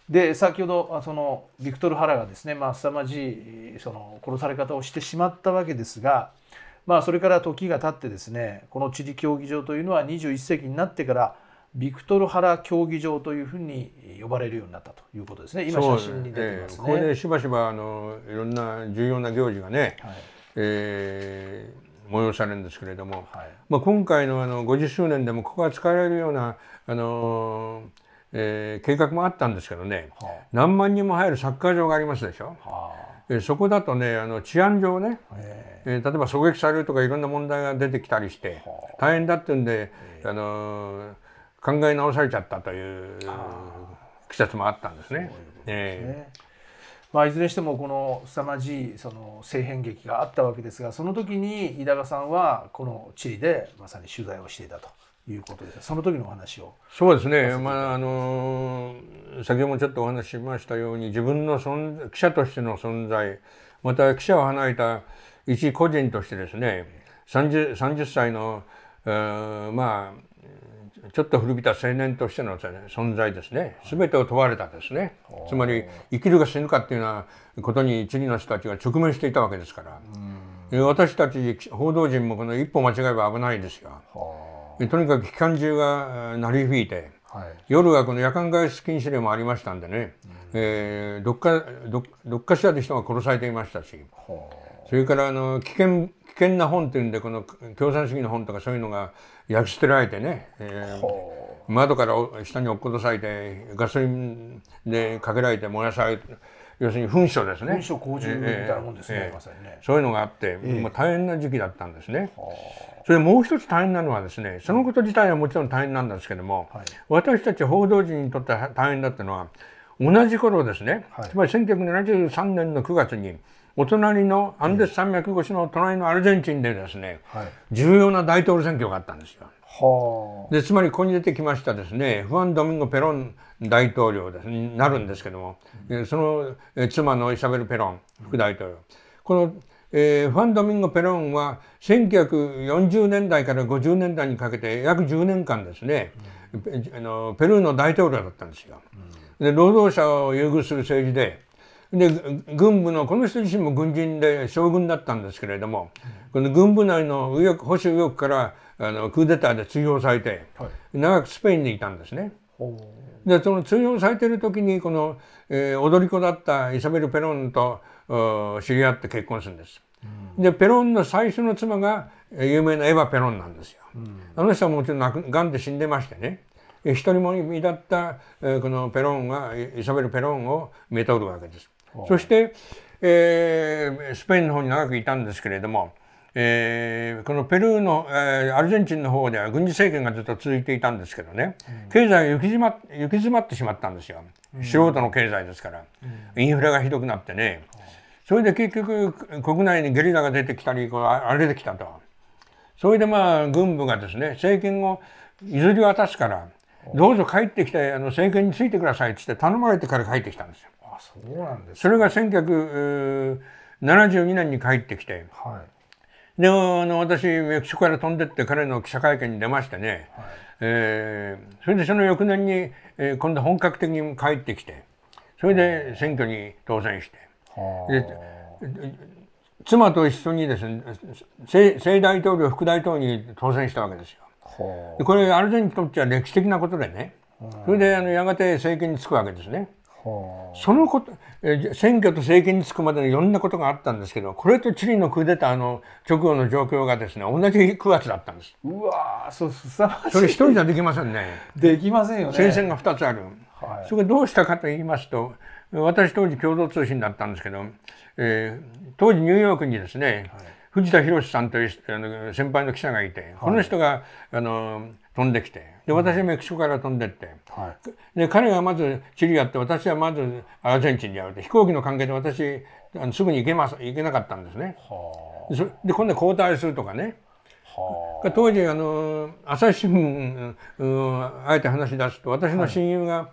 で先ほどそのビクトル・ハラがですね、まあ、凄まじいその殺され方をしてしまったわけですが、まあ、それから時が経ってですねこの地理競技場というのは21世紀になってからビクトル原競技場というふうに呼ばれるようになったということですね。今写真に出てますね。えー、これでしばしばあのいろんな重要な行事がね、はい、えー、催されるんですけれども、はい、まあ今回のあの50周年でもここが使えるようなあの、えー、計画もあったんですけどね、はあ、何万人も入るサッカー場がありますでしょ。はあそこだとねあの治安上ね、えー、例えば狙撃されるとかいろんな問題が出てきたりして大変だっていうんで、あの考え直されちゃったという記説もあったんですね。まあ、いずれにしてもこの凄まじいその政変劇があったわけですがその時に井田さんはこの地理でまさに取材をしていたということですその時のお話をそうですね、まああの先ほどもちょっとお話ししましたように自分の存記者としての存在また記者を離れた一個人としてですね 30, 30歳の、えー、まあちょっと古びた青年としての、存在ですね全てを問われたですね、つまり生きるか死ぬかっていうようなことに次の人たちが直面していたわけですから、私たち報道陣もこの一歩間違えば危ないですよ。とにかく機関銃が鳴り響いて、はい、夜はこの夜間外出禁止令もありましたんでね、うん、えー、どっかどっかしらで人が殺されていましたしそれからあの危険険な本っていうんでこの共産主義の本とかそういうのが焼き捨てられてね、えー、窓から下に落っことされてガソリンでかけられて燃やされて要するに噴書ですね噴書工事みたいなもんですね、えーえーまさにね、そういうのがあって、えー、まあ、大変な時期だったんですね。それもう一つ大変なのはですねそのこと自体はもちろん大変なんですけども、はい、私たち報道陣にとって大変だったのは同じ頃ですね、はい、つまり1973年の9月にお隣のアンデス山脈越しの隣のアルゼンチンでですね、はい、重要な大統領選挙があったんですよ。でつまりここに出てきましたですねフアン・ドミンゴ・ペロン大統領です、になるんですけども、うん、その妻のイサベル・ペロン副大統領、うん、この、えー、フアン・ドミンゴ・ペロンは1940年代から50年代にかけて約10年間ですね、うん、ペあのペルーの大統領だったんですよ。で労働者を優遇する政治でで軍部のこの人自身も軍人で将軍だったんですけれども、この軍部内の右翼保守右翼からあのクーデターで追放されて、長くスペインにいたんですね。でその追放されてる時にこの、えー、踊り子だったイサベル・ペロンと知り合って結婚するんです。うん、でペロンの最初の妻が有名なエヴァ・ペロンなんですよ。うん、あの人はもちろんがんで死んでましてね一人もいだったこのペロンがイサベル・ペロンをめとるわけです。そして、えー、スペインの方に長くいたんですけれども、えー、このペルーの、えー、アルゼンチンの方では軍事政権がずっと続いていたんですけどね、うん、経済が行き詰ま行き詰まってしまったんですよ、うん、素人の経済ですから、うん、インフレがひどくなってね、それで結局国内にゲリラが出てきたりこう荒れてきたとそれでまあ軍部がですね政権を譲り渡すからどうぞ帰ってきてあの政権についてくださいっつって頼まれてから帰ってきたんですよ。そうなんです、それが1972年に帰ってきて、はい、であの私メキシコから飛んでって彼の記者会見に出ましてね、はい、えー、それでその翌年に、えー、今度本格的に帰ってきてそれで選挙に当選して。で妻と一緒にですね正大統領副大統領に当選したわけですよ。これアルゼンチンにとっては歴史的なことでねそれであのやがて政権に就くわけですね。そのこと選挙と政権につくまでのいろんなことがあったんですけどこれとチリのクーデターの直後の状況がですね同じ9月だったんですうわそうすさまじいそれ一人じゃできませんねできませんよね戦線が2つある、はい、それどうしたかと言いますと私当時共同通信だったんですけど、えー、当時ニューヨークにですね、はい、藤田博さんという先輩の記者がいて、はい、この人があの飛んできてで私はメキシコから飛んでって、はい、で彼がまずチリやって私はまずアルゼンチンでやるって飛行機の関係で私あのすぐに行けます行けなかったんですね。で今度は交代するとかね。当時あの朝日新聞、うん、あえて話し出すと私の親友が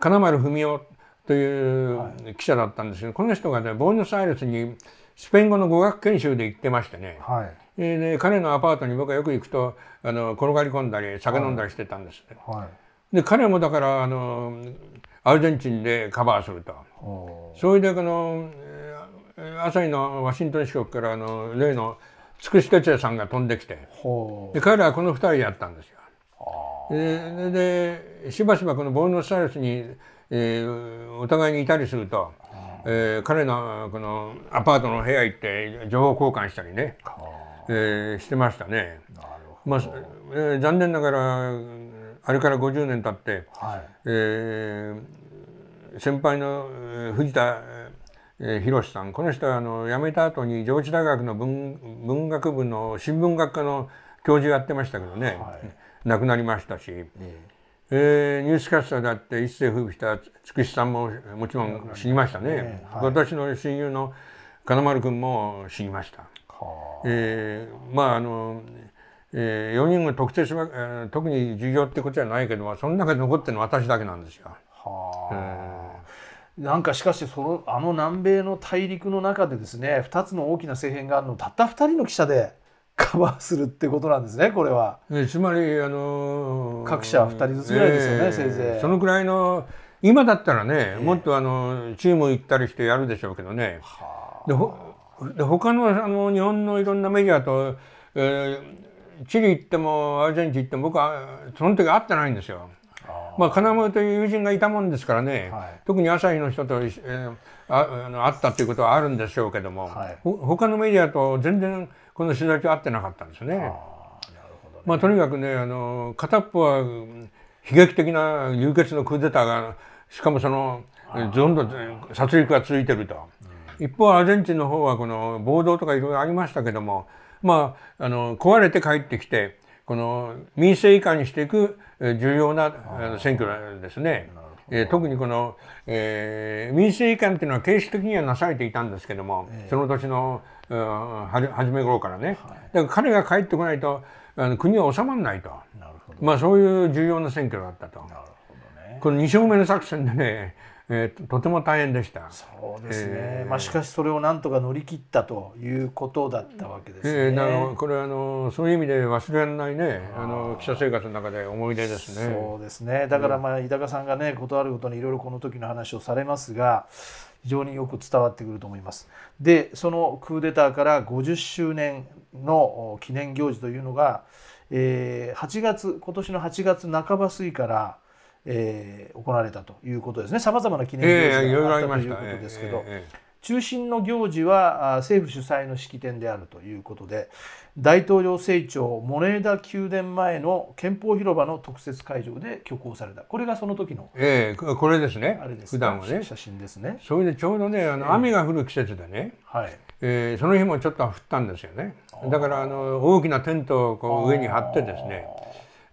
金丸文雄という記者だったんですけど、はい、この人がねボーノスアイレスにスペイン語の語学研修で行ってましてね、はい、で彼のアパートに僕はよく行くとあの転がり込んだり酒飲んだりしてたんです、はいはい、で彼もだからあのアルゼンチンでカバーするとそれでこの朝日のワシントン支局からあの例のつくし哲也さんが飛んできてで彼らはこの2人やったんですよ。でしばしばこのボーノスアイレスに、えー、お互いにいたりすると、えー、彼のこのアパートの部屋行って情報交換したりね。えー、してましたね。まあえー、残念ながらあれから50年経って、はい、えー、先輩の藤田博さんこの人はあの辞めた後に上智大学の文学部の新聞学科の教授やってましたけどね、はい、亡くなりましたし、ええー、ニュースキャスターだって一世風靡したつくしさんももちろん死にましたね、ねはい、私の親友の金丸君も死にました。えー、まああの、えー、4人が特定しま、えー、特に授業ってことじゃないけど、もその中で残ってるのは私だけなんですよ。はあ、えー、なんかしかしそのあの南米の大陸の中でですね2つの大きな政変があるのたった2人の記者で [LAUGHS] カバーするってことなんですねこれは。つまり、あのー、各社2人ずつぐらいですよね、えー、せいぜい。そのくらいの今だったらね、えー、もっとあのチーム行ったりしてやるでしょうけどね。はあ、でで他のあの日本のいろんなメディアと、えー、チリ行ってもアルゼンチン行っても僕はその時会ってないんですよ。まあ、金丸という友人がいたもんですからね、はい、特に朝日の人と、えー、あの会ったということはあるんでしょうけども、はい、他のメディアと全然この取材中会ってなかったんですね。ねまあ、とにかくねあの片っぽは悲劇的な流血のクーデターがしかもそのどんどん殺戮が続いてると。一方アルゼンチンの方はこの暴動とかいろいろありましたけどもまああの壊れて帰ってきてこの民政移管にしていく重要な選挙なんですね。特にこの、えー、民政移管というのは形式的にはなされていたんですけども、えー、その年の、初め頃からね、はい、だから彼が帰ってこないとあの国は収まらないとまあ、そういう重要な選挙だったと。この2勝目の作戦でねえー、とても大変でしたそうですね、えー、まあ、しかしそれをなんとか乗り切ったということだったわけですね、えー、これあのそういう意味で忘れられないねあの記者生活の中で思い出ですねそうですねだからまあ、井高さんがね断るごとにいろいろこの時の話をされますが非常によく伝わってくると思いますでそのクーデターから50周年の記念行事というのが、えー、8月今年の8月半ば過ぎからえー、行われたということですねさまざまな記念行事があったということですけど。中心の行事は政府主催の式典であるということで大統領政庁モネーダ宮殿前の憲法広場の特設会場で挙行されたこれがその時のええー、これですねあれです普段はね写真ですねそれでちょうどねあの、雨が降る季節でね、はいえー、その日もちょっと降ったんですよねだからあの大きなテントをこう上に張ってですね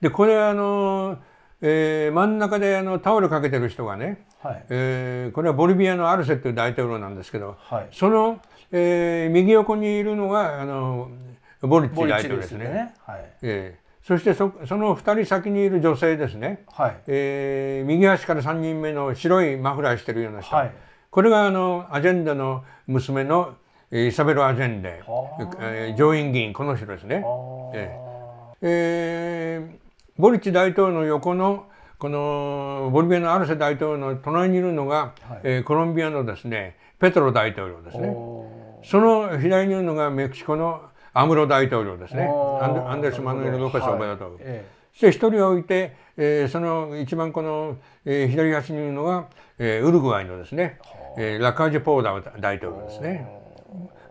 でこれあのえー、真ん中であのタオルかけてる人がね、はい、えー、これはボリビアのアルセっていう大統領なんですけど、はい、その、えー、右横にいるのがあのボリッチ大統領ですね。すねはい、えー、そしてそその2人先にいる女性ですね、はい、えー、右端から3人目の白いマフラーしてるような人、はい、これがあのアジェンダの娘のイサベル・アジェンデ、えー、上院議員この人ですね。えーえーボリッチ大統領の横のこのボリビアのアルセ大統領の隣にいるのが、はい、えー、コロンビアのですねペトロ大統領ですねその左にいるのがメキシコのアムロ大統領ですねアンデス・マヌエル・ロカス・オバ大ト領、はいええ、そして1人置いて、えー、その一番この、えー、左端にいるのが、えー、ウルグアイのですね、えー、ラカージュ・ポーダ大統領ですね。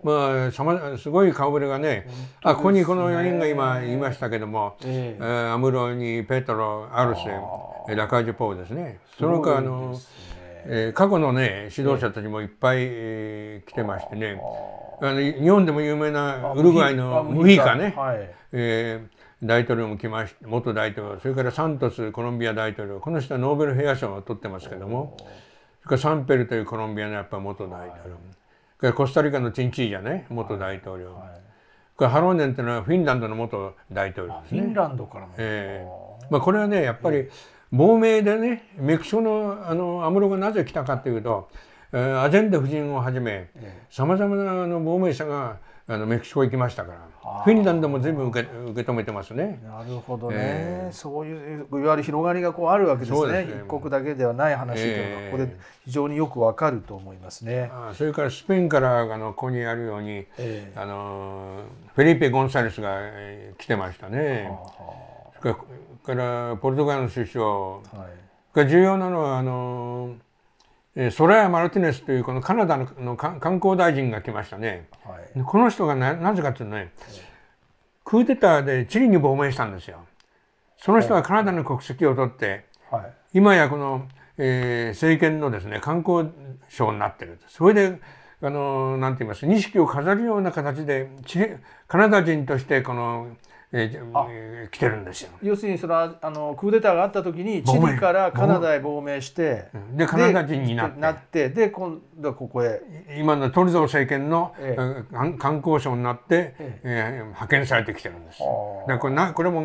まあ、さますごい顔ぶれがね、あここにこの4人が今いましたけども、ええー、アムロにペトロ、アルセ、ラカージュ・ポーですね。その他あの、えー、過去のね指導者たちもいっぱい、えー、来てましてねあの日本でも有名なウルグアイのムヒーカね、はい、えー、大統領も来まし元大統領それからサントスコロンビア大統領この人はノーベル平和賞を取ってますけどもそれからサンペルというコロンビアのやっぱ元大統領。はいコスタリカのチンチーじゃね元大統領、はいはい、これハローネンっていうのはフィンランドの元大統領ですねフィンランドからも、えー、まあ、これはねやっぱり亡命でねメキシコのあのアムロがなぜ来たかというと、えー、アジェンデ夫人をはじめさまざまなあの亡命者があのメキシコ行きましたからフィンランドも全部受け受け止めてますね。なるほどね、えー、そういういわゆる広がりがこうあるわけですね、ね、一国だけではない話というのが、ここで非常によくわかると思いますね。あそれからスペインからあのここにあるように、えー、あのフェリペ・ゴンサレスが来てましたね。それからポルトガルの首相、はい、重要なのはあのーソラヤ・マルティネスというこのカナダの観光大臣が来ましたね、はい、この人がななぜかというとね、クーデターでチリに亡命したんですよその人はカナダの国籍を取って、はい、今やこの、えー、政権のですね観光省になってるそれであのなんて言います錦を飾るような形でカナダ人としてこのえー、来てるんですよ。要するにそのあのクーデターがあった時にチリからカナダへ亡命して、うん、でカナダ人になってで今度はここへ今のトリゾー政権の、ええ、観光省になって、ええー、派遣されてきてるんです。だこれなこれも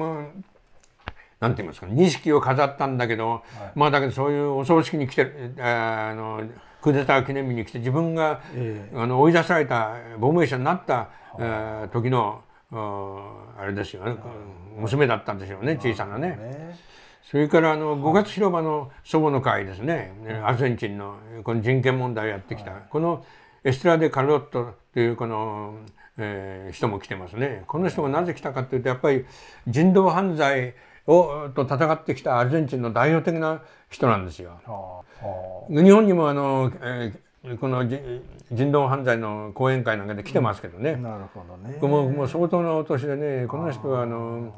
なんて言いますか錦を飾ったんだけど、はい、まあだけどそういうお葬式に来てるあのクーデター記念日に来て自分が、えー、あの追い出された亡命者になった、えー、時のああれですよね、娘だったんでしょうね小さなね。それからあの五月広場の祖母の会ですね、アルゼンチンのこの人権問題をやってきた、このエストラ・デ・カロットというこの、えー、人も来てますね。この人がなぜ来たかというとやっぱり人道犯罪をと戦ってきたアルゼンチンの代表的な人なんですよ。日本にもあの、えこの人道犯罪の講演会なんかで来てますけどね、うん、なるほどねもうもう相当なお年でねこの人はあの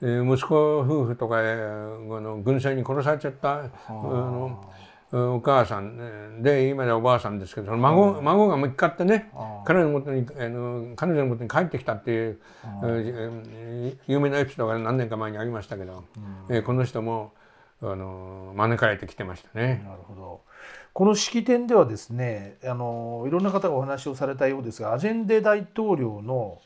息子夫婦とかあの軍政に殺されちゃったあのお母さんで今ではおばあさんですけど孫孫が向っかってね彼のもとにあの彼女のもとに帰ってきたっていう有名なエピソードが何年か前にありましたけど、うん、この人もあの招かれてきてましたね。なるほどこの式典ではですねあのいろんな方がお話をされたようですがアジェンデ大統領の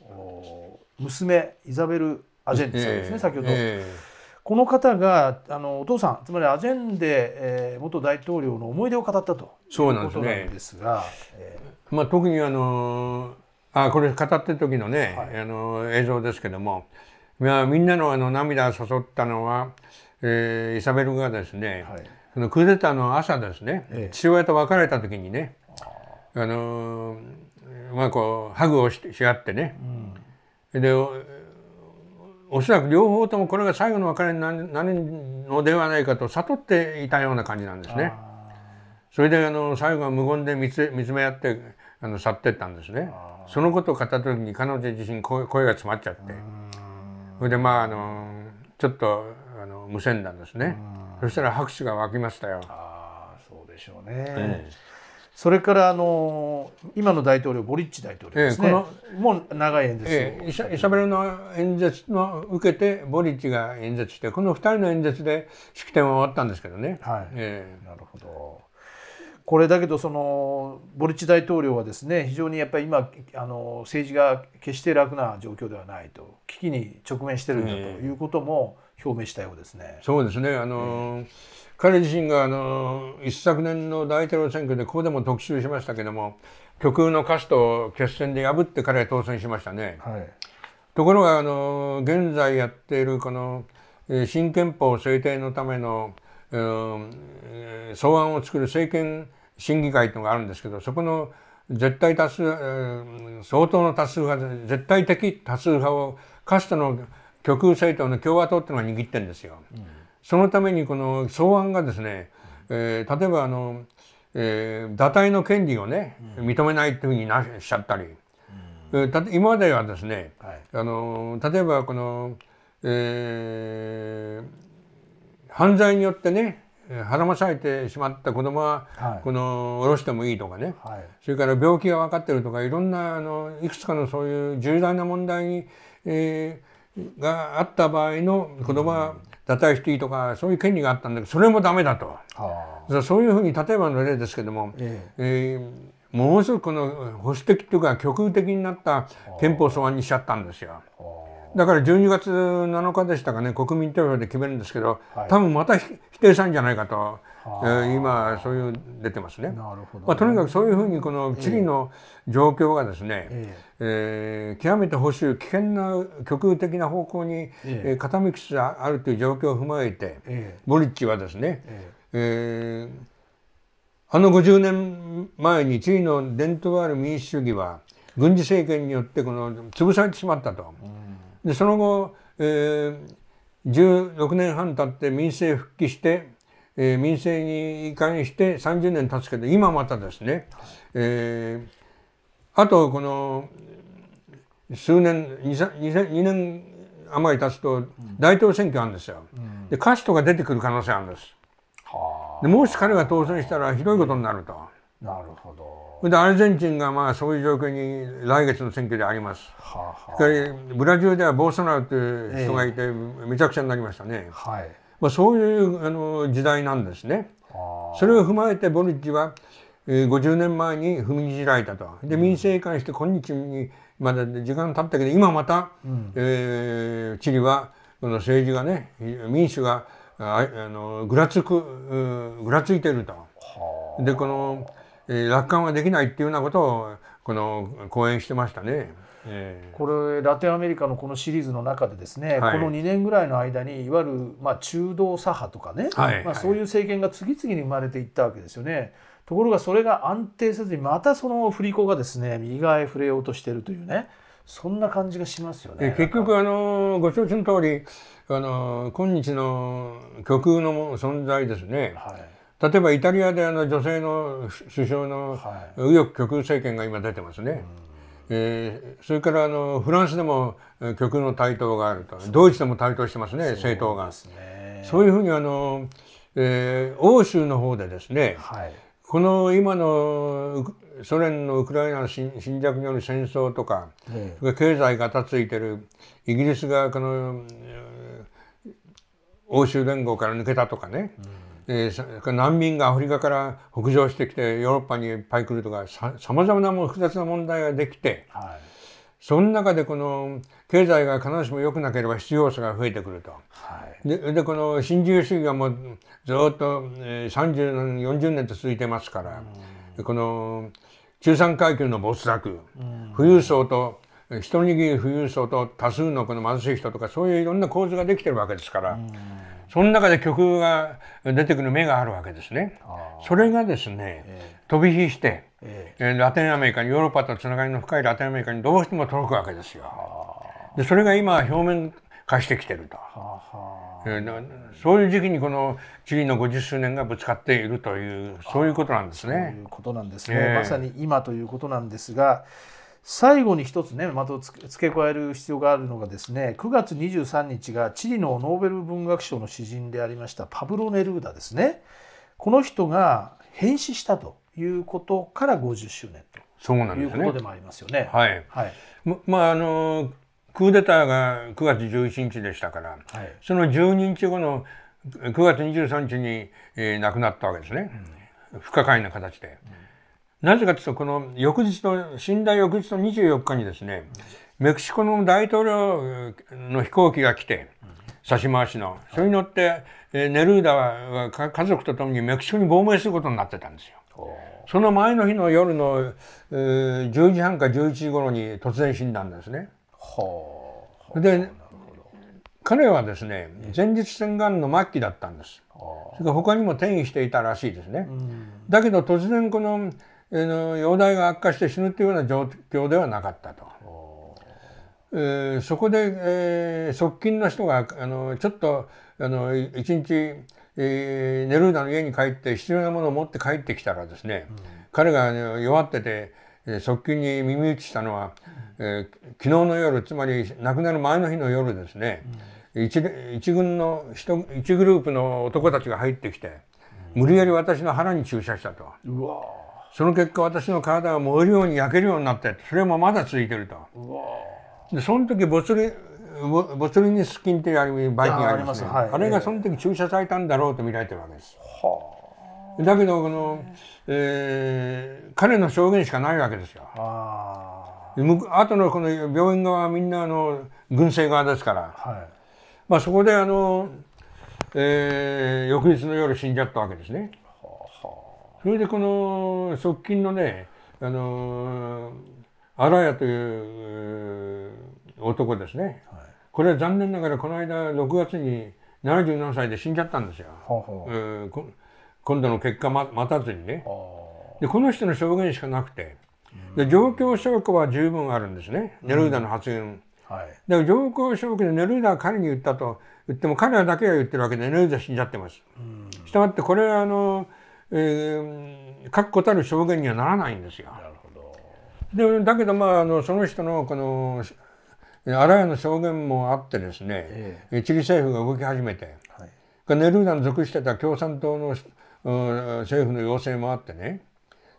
娘イザベル・アジェンデさんですね、えー、先ほど、えー、この方があのお父さんつまりアジェンデ、えー、元大統領の思い出を語ったということなんですが。すねえー、まあ、特にあのあこれ語ってる時のね、はい、あの映像ですけどもみんなのあの涙を誘ったのは、えー、イザベルがですね、はいそのクーデターの朝ですね、ええ、父親と別れた時にねあのあこうハグをしし合ってね、うん、でおそらく両方ともこれが最後の別れになるのではないかと悟っていたような感じなんですね。それであの最後は無言で見つ見つめ合ってあの去ってったんですね。そのことを語った時に彼女自身声が詰まっちゃってそれでまああのちょっとあの無線なんですね。そしたら拍手が沸きましたよ。ああ、そうでしょうね、ええ、それからあの今の大統領ボリッチ大統領ですね、え、このもう長い演説、えイサベルの演説の受けてボリッチが演説してこの二人の演説で式典は終わったんですけどね。はい、えー、なるほどこれだけどそのボリッチ大統領はですね非常にやっぱり今あの政治が決して楽な状況ではないと危機に直面してるんだということも表明したようですね。そうですねあの、彼自身があの一昨年の大統領選挙でここでも特集しましたけども極右のカストを決選で破って彼は当選しましたね。はい、ところがあの現在やっているこの新憲法制定のための草案を作る政権審議会というのがあるんですけどそこの絶対多数相当の多数派絶対的多数派をかつての極右政党の共和党っていうのが握ってるんですよ。うん、そのためにこの草案がですね、えー、例えばあの、えー、堕胎の権利をね認めないというふうになしちゃったり、うん、た今まではですね、はい、あの例えばこの、えー犯罪によってね孕まされてしまった子供は、はこの下ろしてもいいとかね、はい、それから病気が分かってるとかいろんなあのいくつかのそういう重大な問題に、えー、があった場合の子供は堕退していいとかそういう権利があったんだけどそれもダメだとだそういうふうに例えばの例ですけども、ええー、ものすごくこの保守的というか極右的になった憲法草案にしちゃったんですよ。だから12月7日でしたかね、国民投票で決めるんですけど、はい、多分また否定したんじゃないかと、えー、今、そういう出てますね。なるほど、ね、まあ、とにかくそういうふうに、このチリの状況がですね、えええー、極めて保守、危険な極右的な方向に、えー、傾きつつあるという状況を踏まえて、えボリッチはですね、えええーあの50年前にチリの伝統ある民主主義は軍事政権によってこの潰されてしまったと。うんでその後、えー、16年半経って民政復帰して、えー、民政に移管して30年経つけど今またですね、えー、あとこの数年 2, 2, 年余り経つと大統領選挙あるんですよ。うん、で歌手とか出てくる可能性あるんです。でもし彼が当選したらひどいことになると。なるほど。でアルゼンチンがまあそういう状況に来月の選挙であります。はあはあ、ブラジルではボーソナロという人がいて、めちゃくちゃになりましたね。はい、まあ、そういうあの時代なんですね。それを踏まえてボリッジは、え50年前に踏みにじられたと。で民政化管して今日にまだ時間経ったけど今また、うん、えー、チリはこの政治がね民主がああのぐらつくぐらついてると。でこのえー、楽観はできないっていうようなことをこの講演してましたね。えこれラテンアメリカのこのシリーズの中でですね、はい、この2年ぐらいの間にいわゆる、まあ、中道左派とかね、はい、まあ、そういう政権が次々に生まれていったわけですよね。ところがそれが安定せずにまたその振り子がですね右側へ触れようとしているというねそんな感じがしますよね。結局あのご承知の通りあの今日の極右の存在ですね。はい例えばイタリアであの女性の首相の右翼極右政権が今出てますね、はい、えー、それからあのフランスでも極右の台頭があるとドイツでも台頭してますね政党がそう、ね,、いうふうにあの、えー、欧州の方でですね、はい、この今のソ連のウクライナの侵略による戦争とか、うん、経済がたついてるイギリスがこの欧州連合から抜けたとかね、うんえ難民がアフリカから北上してきてヨーロッパにいっぱい来るとかさまざまなも複雑な問題ができて、はい、その中でこの経済が必ずしも良くなければ必要さが増えてくると。はい、ででこの新自由主義がもうずっと、え30年40年と続いてますから、うん、この中産階級の没落、うん、富裕層と一握り富裕層と多数のこの貧しい人とかそういういろんな構図ができてるわけですから。うんその中で曲が出てくる目があるわけですね。それがですね、えー、飛び火して、えー、ラテンアメリカにヨーロッパとつながりの深いラテンアメリカにどうしても届くわけですよ。でそれが今表面化してきてると。えー、そういう時期にこの地理の50周年がぶつかっているというそういうことなんですね。ということなんですね。まさに今ということなんですが。最後に一つねまた付け加える必要があるのがですね9月23日がチリのノーベル文学賞の詩人でありましたパブロ・ネルーダですねこの人が変死したということから50周年とそうなんですね。いうことでもありますよね。はい。はい、まああのクーデターが9月11日でしたから、はい、その12日後の9月23日に、えー、亡くなったわけですね。うん、不可解な形で。うんなぜかというと、この翌日の、死んだ翌日の24日にですね、メキシコの大統領の飛行機が来て、差し回しの。それに乗って、ネルーダは家族と共にメキシコに亡命することになってたんですよ。その前の日の夜の、えー、10時半か11時頃に突然死んだんですね。で、彼はですね、前日腺がの末期だったんです。それから他にも転移していたらしいですね。だけど突然このの容体が悪化して死ぬというような状況ではなかったと。えー、そこで、えー、側近の人があのちょっとあの一日、えー、ネルーダの家に帰って必要なものを持って帰ってきたらですね、うん、彼が、弱ってて側近に耳打ちしたのは、えー、昨日の夜つまり亡くなる前の日の夜ですね、うん、一一軍の人一グループの男たちが入ってきて、無理やり私の腹に注射したと。うわその結果私の体が燃えるように焼けるようになってそれもまだ続いてるとでその時ボツリボツリニス菌っていうあればい菌がありますねあ,、はい、あれがその時注射されたんだろうと見られてるわけです。だけどこの、えー、彼の証言しかないわけですよ。あとのこの病院側はみんなあの軍政側ですから、はいまあ、そこであの、えー、翌日の夜死んじゃったわけですね。それでこの側近のねあの荒谷という男ですね、はい、これは残念ながらこの間6月に77歳で死んじゃったんですよ、はは今度の結果待たずにねでこの人の証言しかなくてで状況証拠は十分あるんですねネルーダの発言、うん、はい、だから状況証拠でネルーダは彼に言ったと言っても彼らだけが言ってるわけでネルーダ死んじゃってます、うん、したがってこれはあのえー、確固たる証言にはならないんですよ。でだけどまああのその人のこのあらゆる証言もあってですね、ええ、チリ政府が動き始めて、はい、ネルーダン属してた共産党の、うん、政府の要請もあってね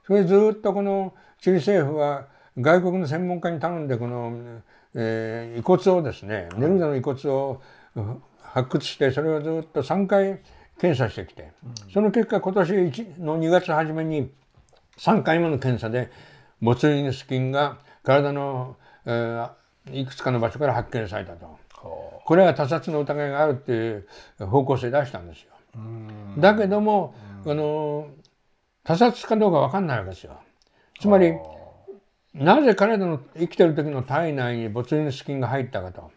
それずっとこのチリ政府は外国の専門家に頼んでこの、えー、遺骨をですね、はい、ネルーダの遺骨を発掘してそれをずっと3回検査してきて、その結果今年の2月初めに3回目の検査でボツリヌス菌が体の、えー、いくつかの場所から発見されたとこれは他殺の疑いがあるっていう方向性出したんですよ。だけどもあの他殺かどうか分かんないわけですよ。つまりなぜ彼らの生きてる時の体内にボツリヌス菌が入ったかと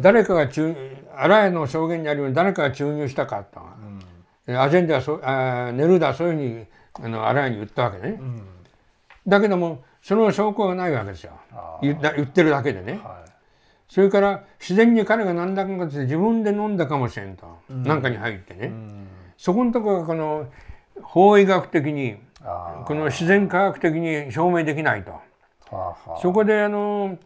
誰かが中あらの証言にあるように誰かが注入したかと。アジェンダそあネルダそういうふうにあのアライに言ったわけね、うん、だけどもその証拠がないわけですよ言ってるだけでね、はい、それから自然に彼が何だかかって自分で飲んだかもしれんと何、うん、かに入ってね、うん、そこのとこがこの法医学的にこの自然科学的に証明できないと、ははそこであの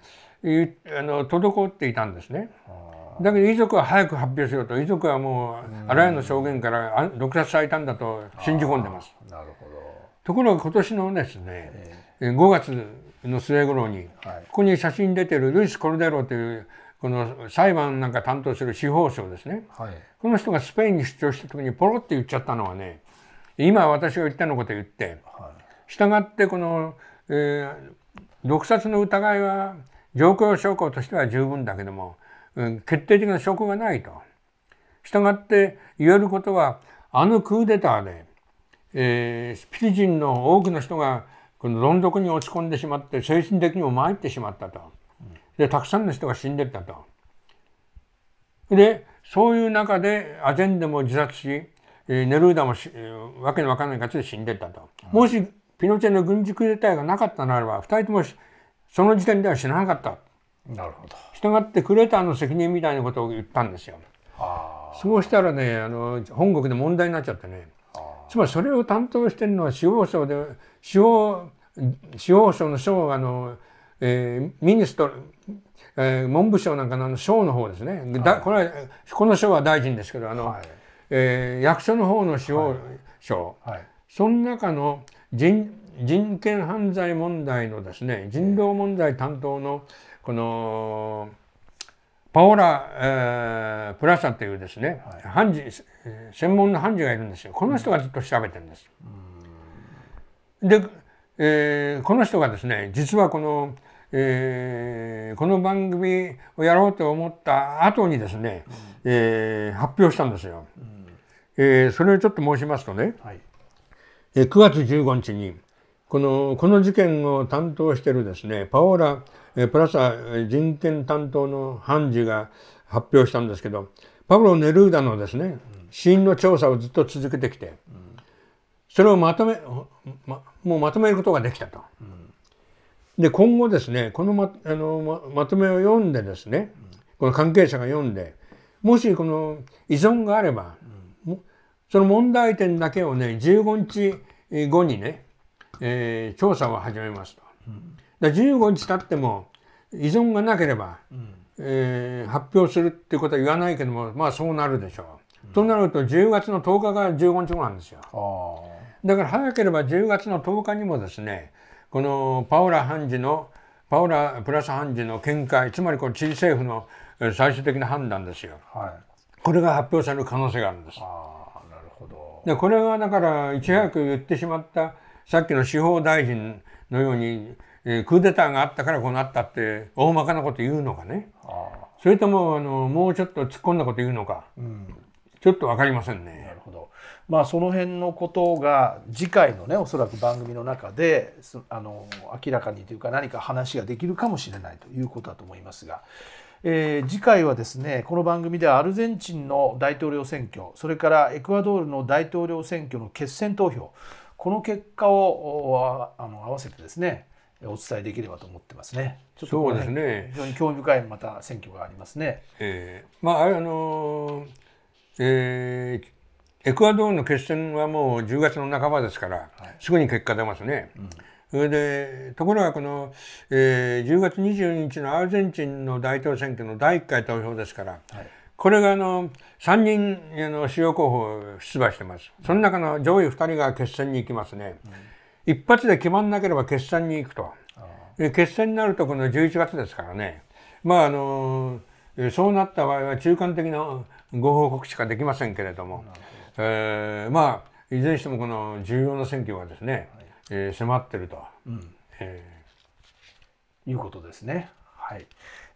あの滞っていたんですね。はだけど遺族は早く発表しようと遺族はもうあらゆる証言から毒殺されたんだと信じ込んでます。なるほどところが今年のですね、え5月の末頃に、はい、ここに写真出てるルイス・コルデロというこの裁判なんか担当する司法省ですね、はい、この人がスペインに出張した時にポロって言っちゃったのはね今私が言ったのことを言って、はい、従ってこの、えー、毒殺の疑いは状況証拠としては十分だけども決定的な証拠がないと。したがって言えることはあのクーデターで、えー、ピリ人の多くの人がこの論んに落ち込んでしまって精神的にも参ってしまったと。でたくさんの人が死んでったと。でそういう中でアジェンデも自殺しネルーダもわけのわからない形で死んでったと。もしピノチェの軍事クーデターがなかったならば2人ともその時点では死ななかった。なるほど従ってクレーターの責任みたいなことを言ったんですよ。あそうしたらねあの本国で問題になっちゃってねつまりそれを担当してるのは司法省で司法司法省の省あの、えー、ミニスト、えー、文部省なんかの省の方ですね、はい、これはこの省は大臣ですけどあの、はい、えー、役所の方の司法省、はい、はい、その中の人人権犯罪問題のですね人道問題担当の、このパオラ、えー、プラサというですね、はい、判事専門の判事がいるんですよこの人がずっと調べてるんです。うん、で、えー、この人がですね実はこの、えー、この番組をやろうと思った後にですね、うん、えー、発表したんですよ。うん、えー、それをちょっと申しますとね、はい、えー、9月15日にこのこの事件を担当してるですねパオラ・えプラスは人権担当の判事が発表したんですけどパブロ・ネルーダのですね死因の調査をずっと続けてきて、それをまとめ、ま、もうまとめることができたと。で今後ですねこのまあのままとめを読んでですねこの関係者が読んでもしこの依存があれば、その問題点だけをね15日後にね、えー、調査を始めますと。だ15日経っても依存がなければ、うん、えー、発表するっていうことは言わないけどもまあそうなるでしょう、うん、となると10月の10日が15日後なんですよだから早ければ10月の10日にもですねこのパオラ判事のパオラプラス判事の見解つまりこのチリ政府の最終的な判断ですよ、はい、これが発表される可能性があるんですあなるほどでこれはだからいち早く言ってしまった、さっきの司法大臣のようにえー、クーデターがあったからこうなったって大まかなこと言うのかねそれともあのもうちょっと突っ込んだこと言うのか、うん、ちょっと分かりませんね。なるほどまあ、その辺のことが次回のねおそらく番組の中であの明らかにというか何か話ができるかもしれないということだと思いますが、えー、次回はですねこの番組ではアルゼンチンの大統領選挙それからエクアドルの大統領選挙の決選投票この結果をあの合わせてですねお伝えできればと思ってますね。ちょっと、そうですね。非常に興味深いまた選挙がありますね。ええー、まああのえー、エクアドルの決戦はもう10月の半ばですから、はい、すぐに結果出ますね。うんそでところがこの、えー、10月22日のアルゼンチンの大統領選挙の第一回投票ですから、はい、これがあの3人あの主要候補出馬してます、その中の上位2人が決戦に行きますね。うん一発で決まんなければ決算に行くと。決戦になるとこの11月ですからね。まああのそうなった場合は中間的なご報告しかできませんけれども、どえー、まあいずれにしてもこの重要な選挙がですね、はい、えー、迫ってると、うんえー、いうことですね。はい。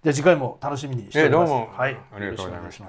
じゃあ次回も楽しみにしております。えー、どうも、はい、ありがとうございまし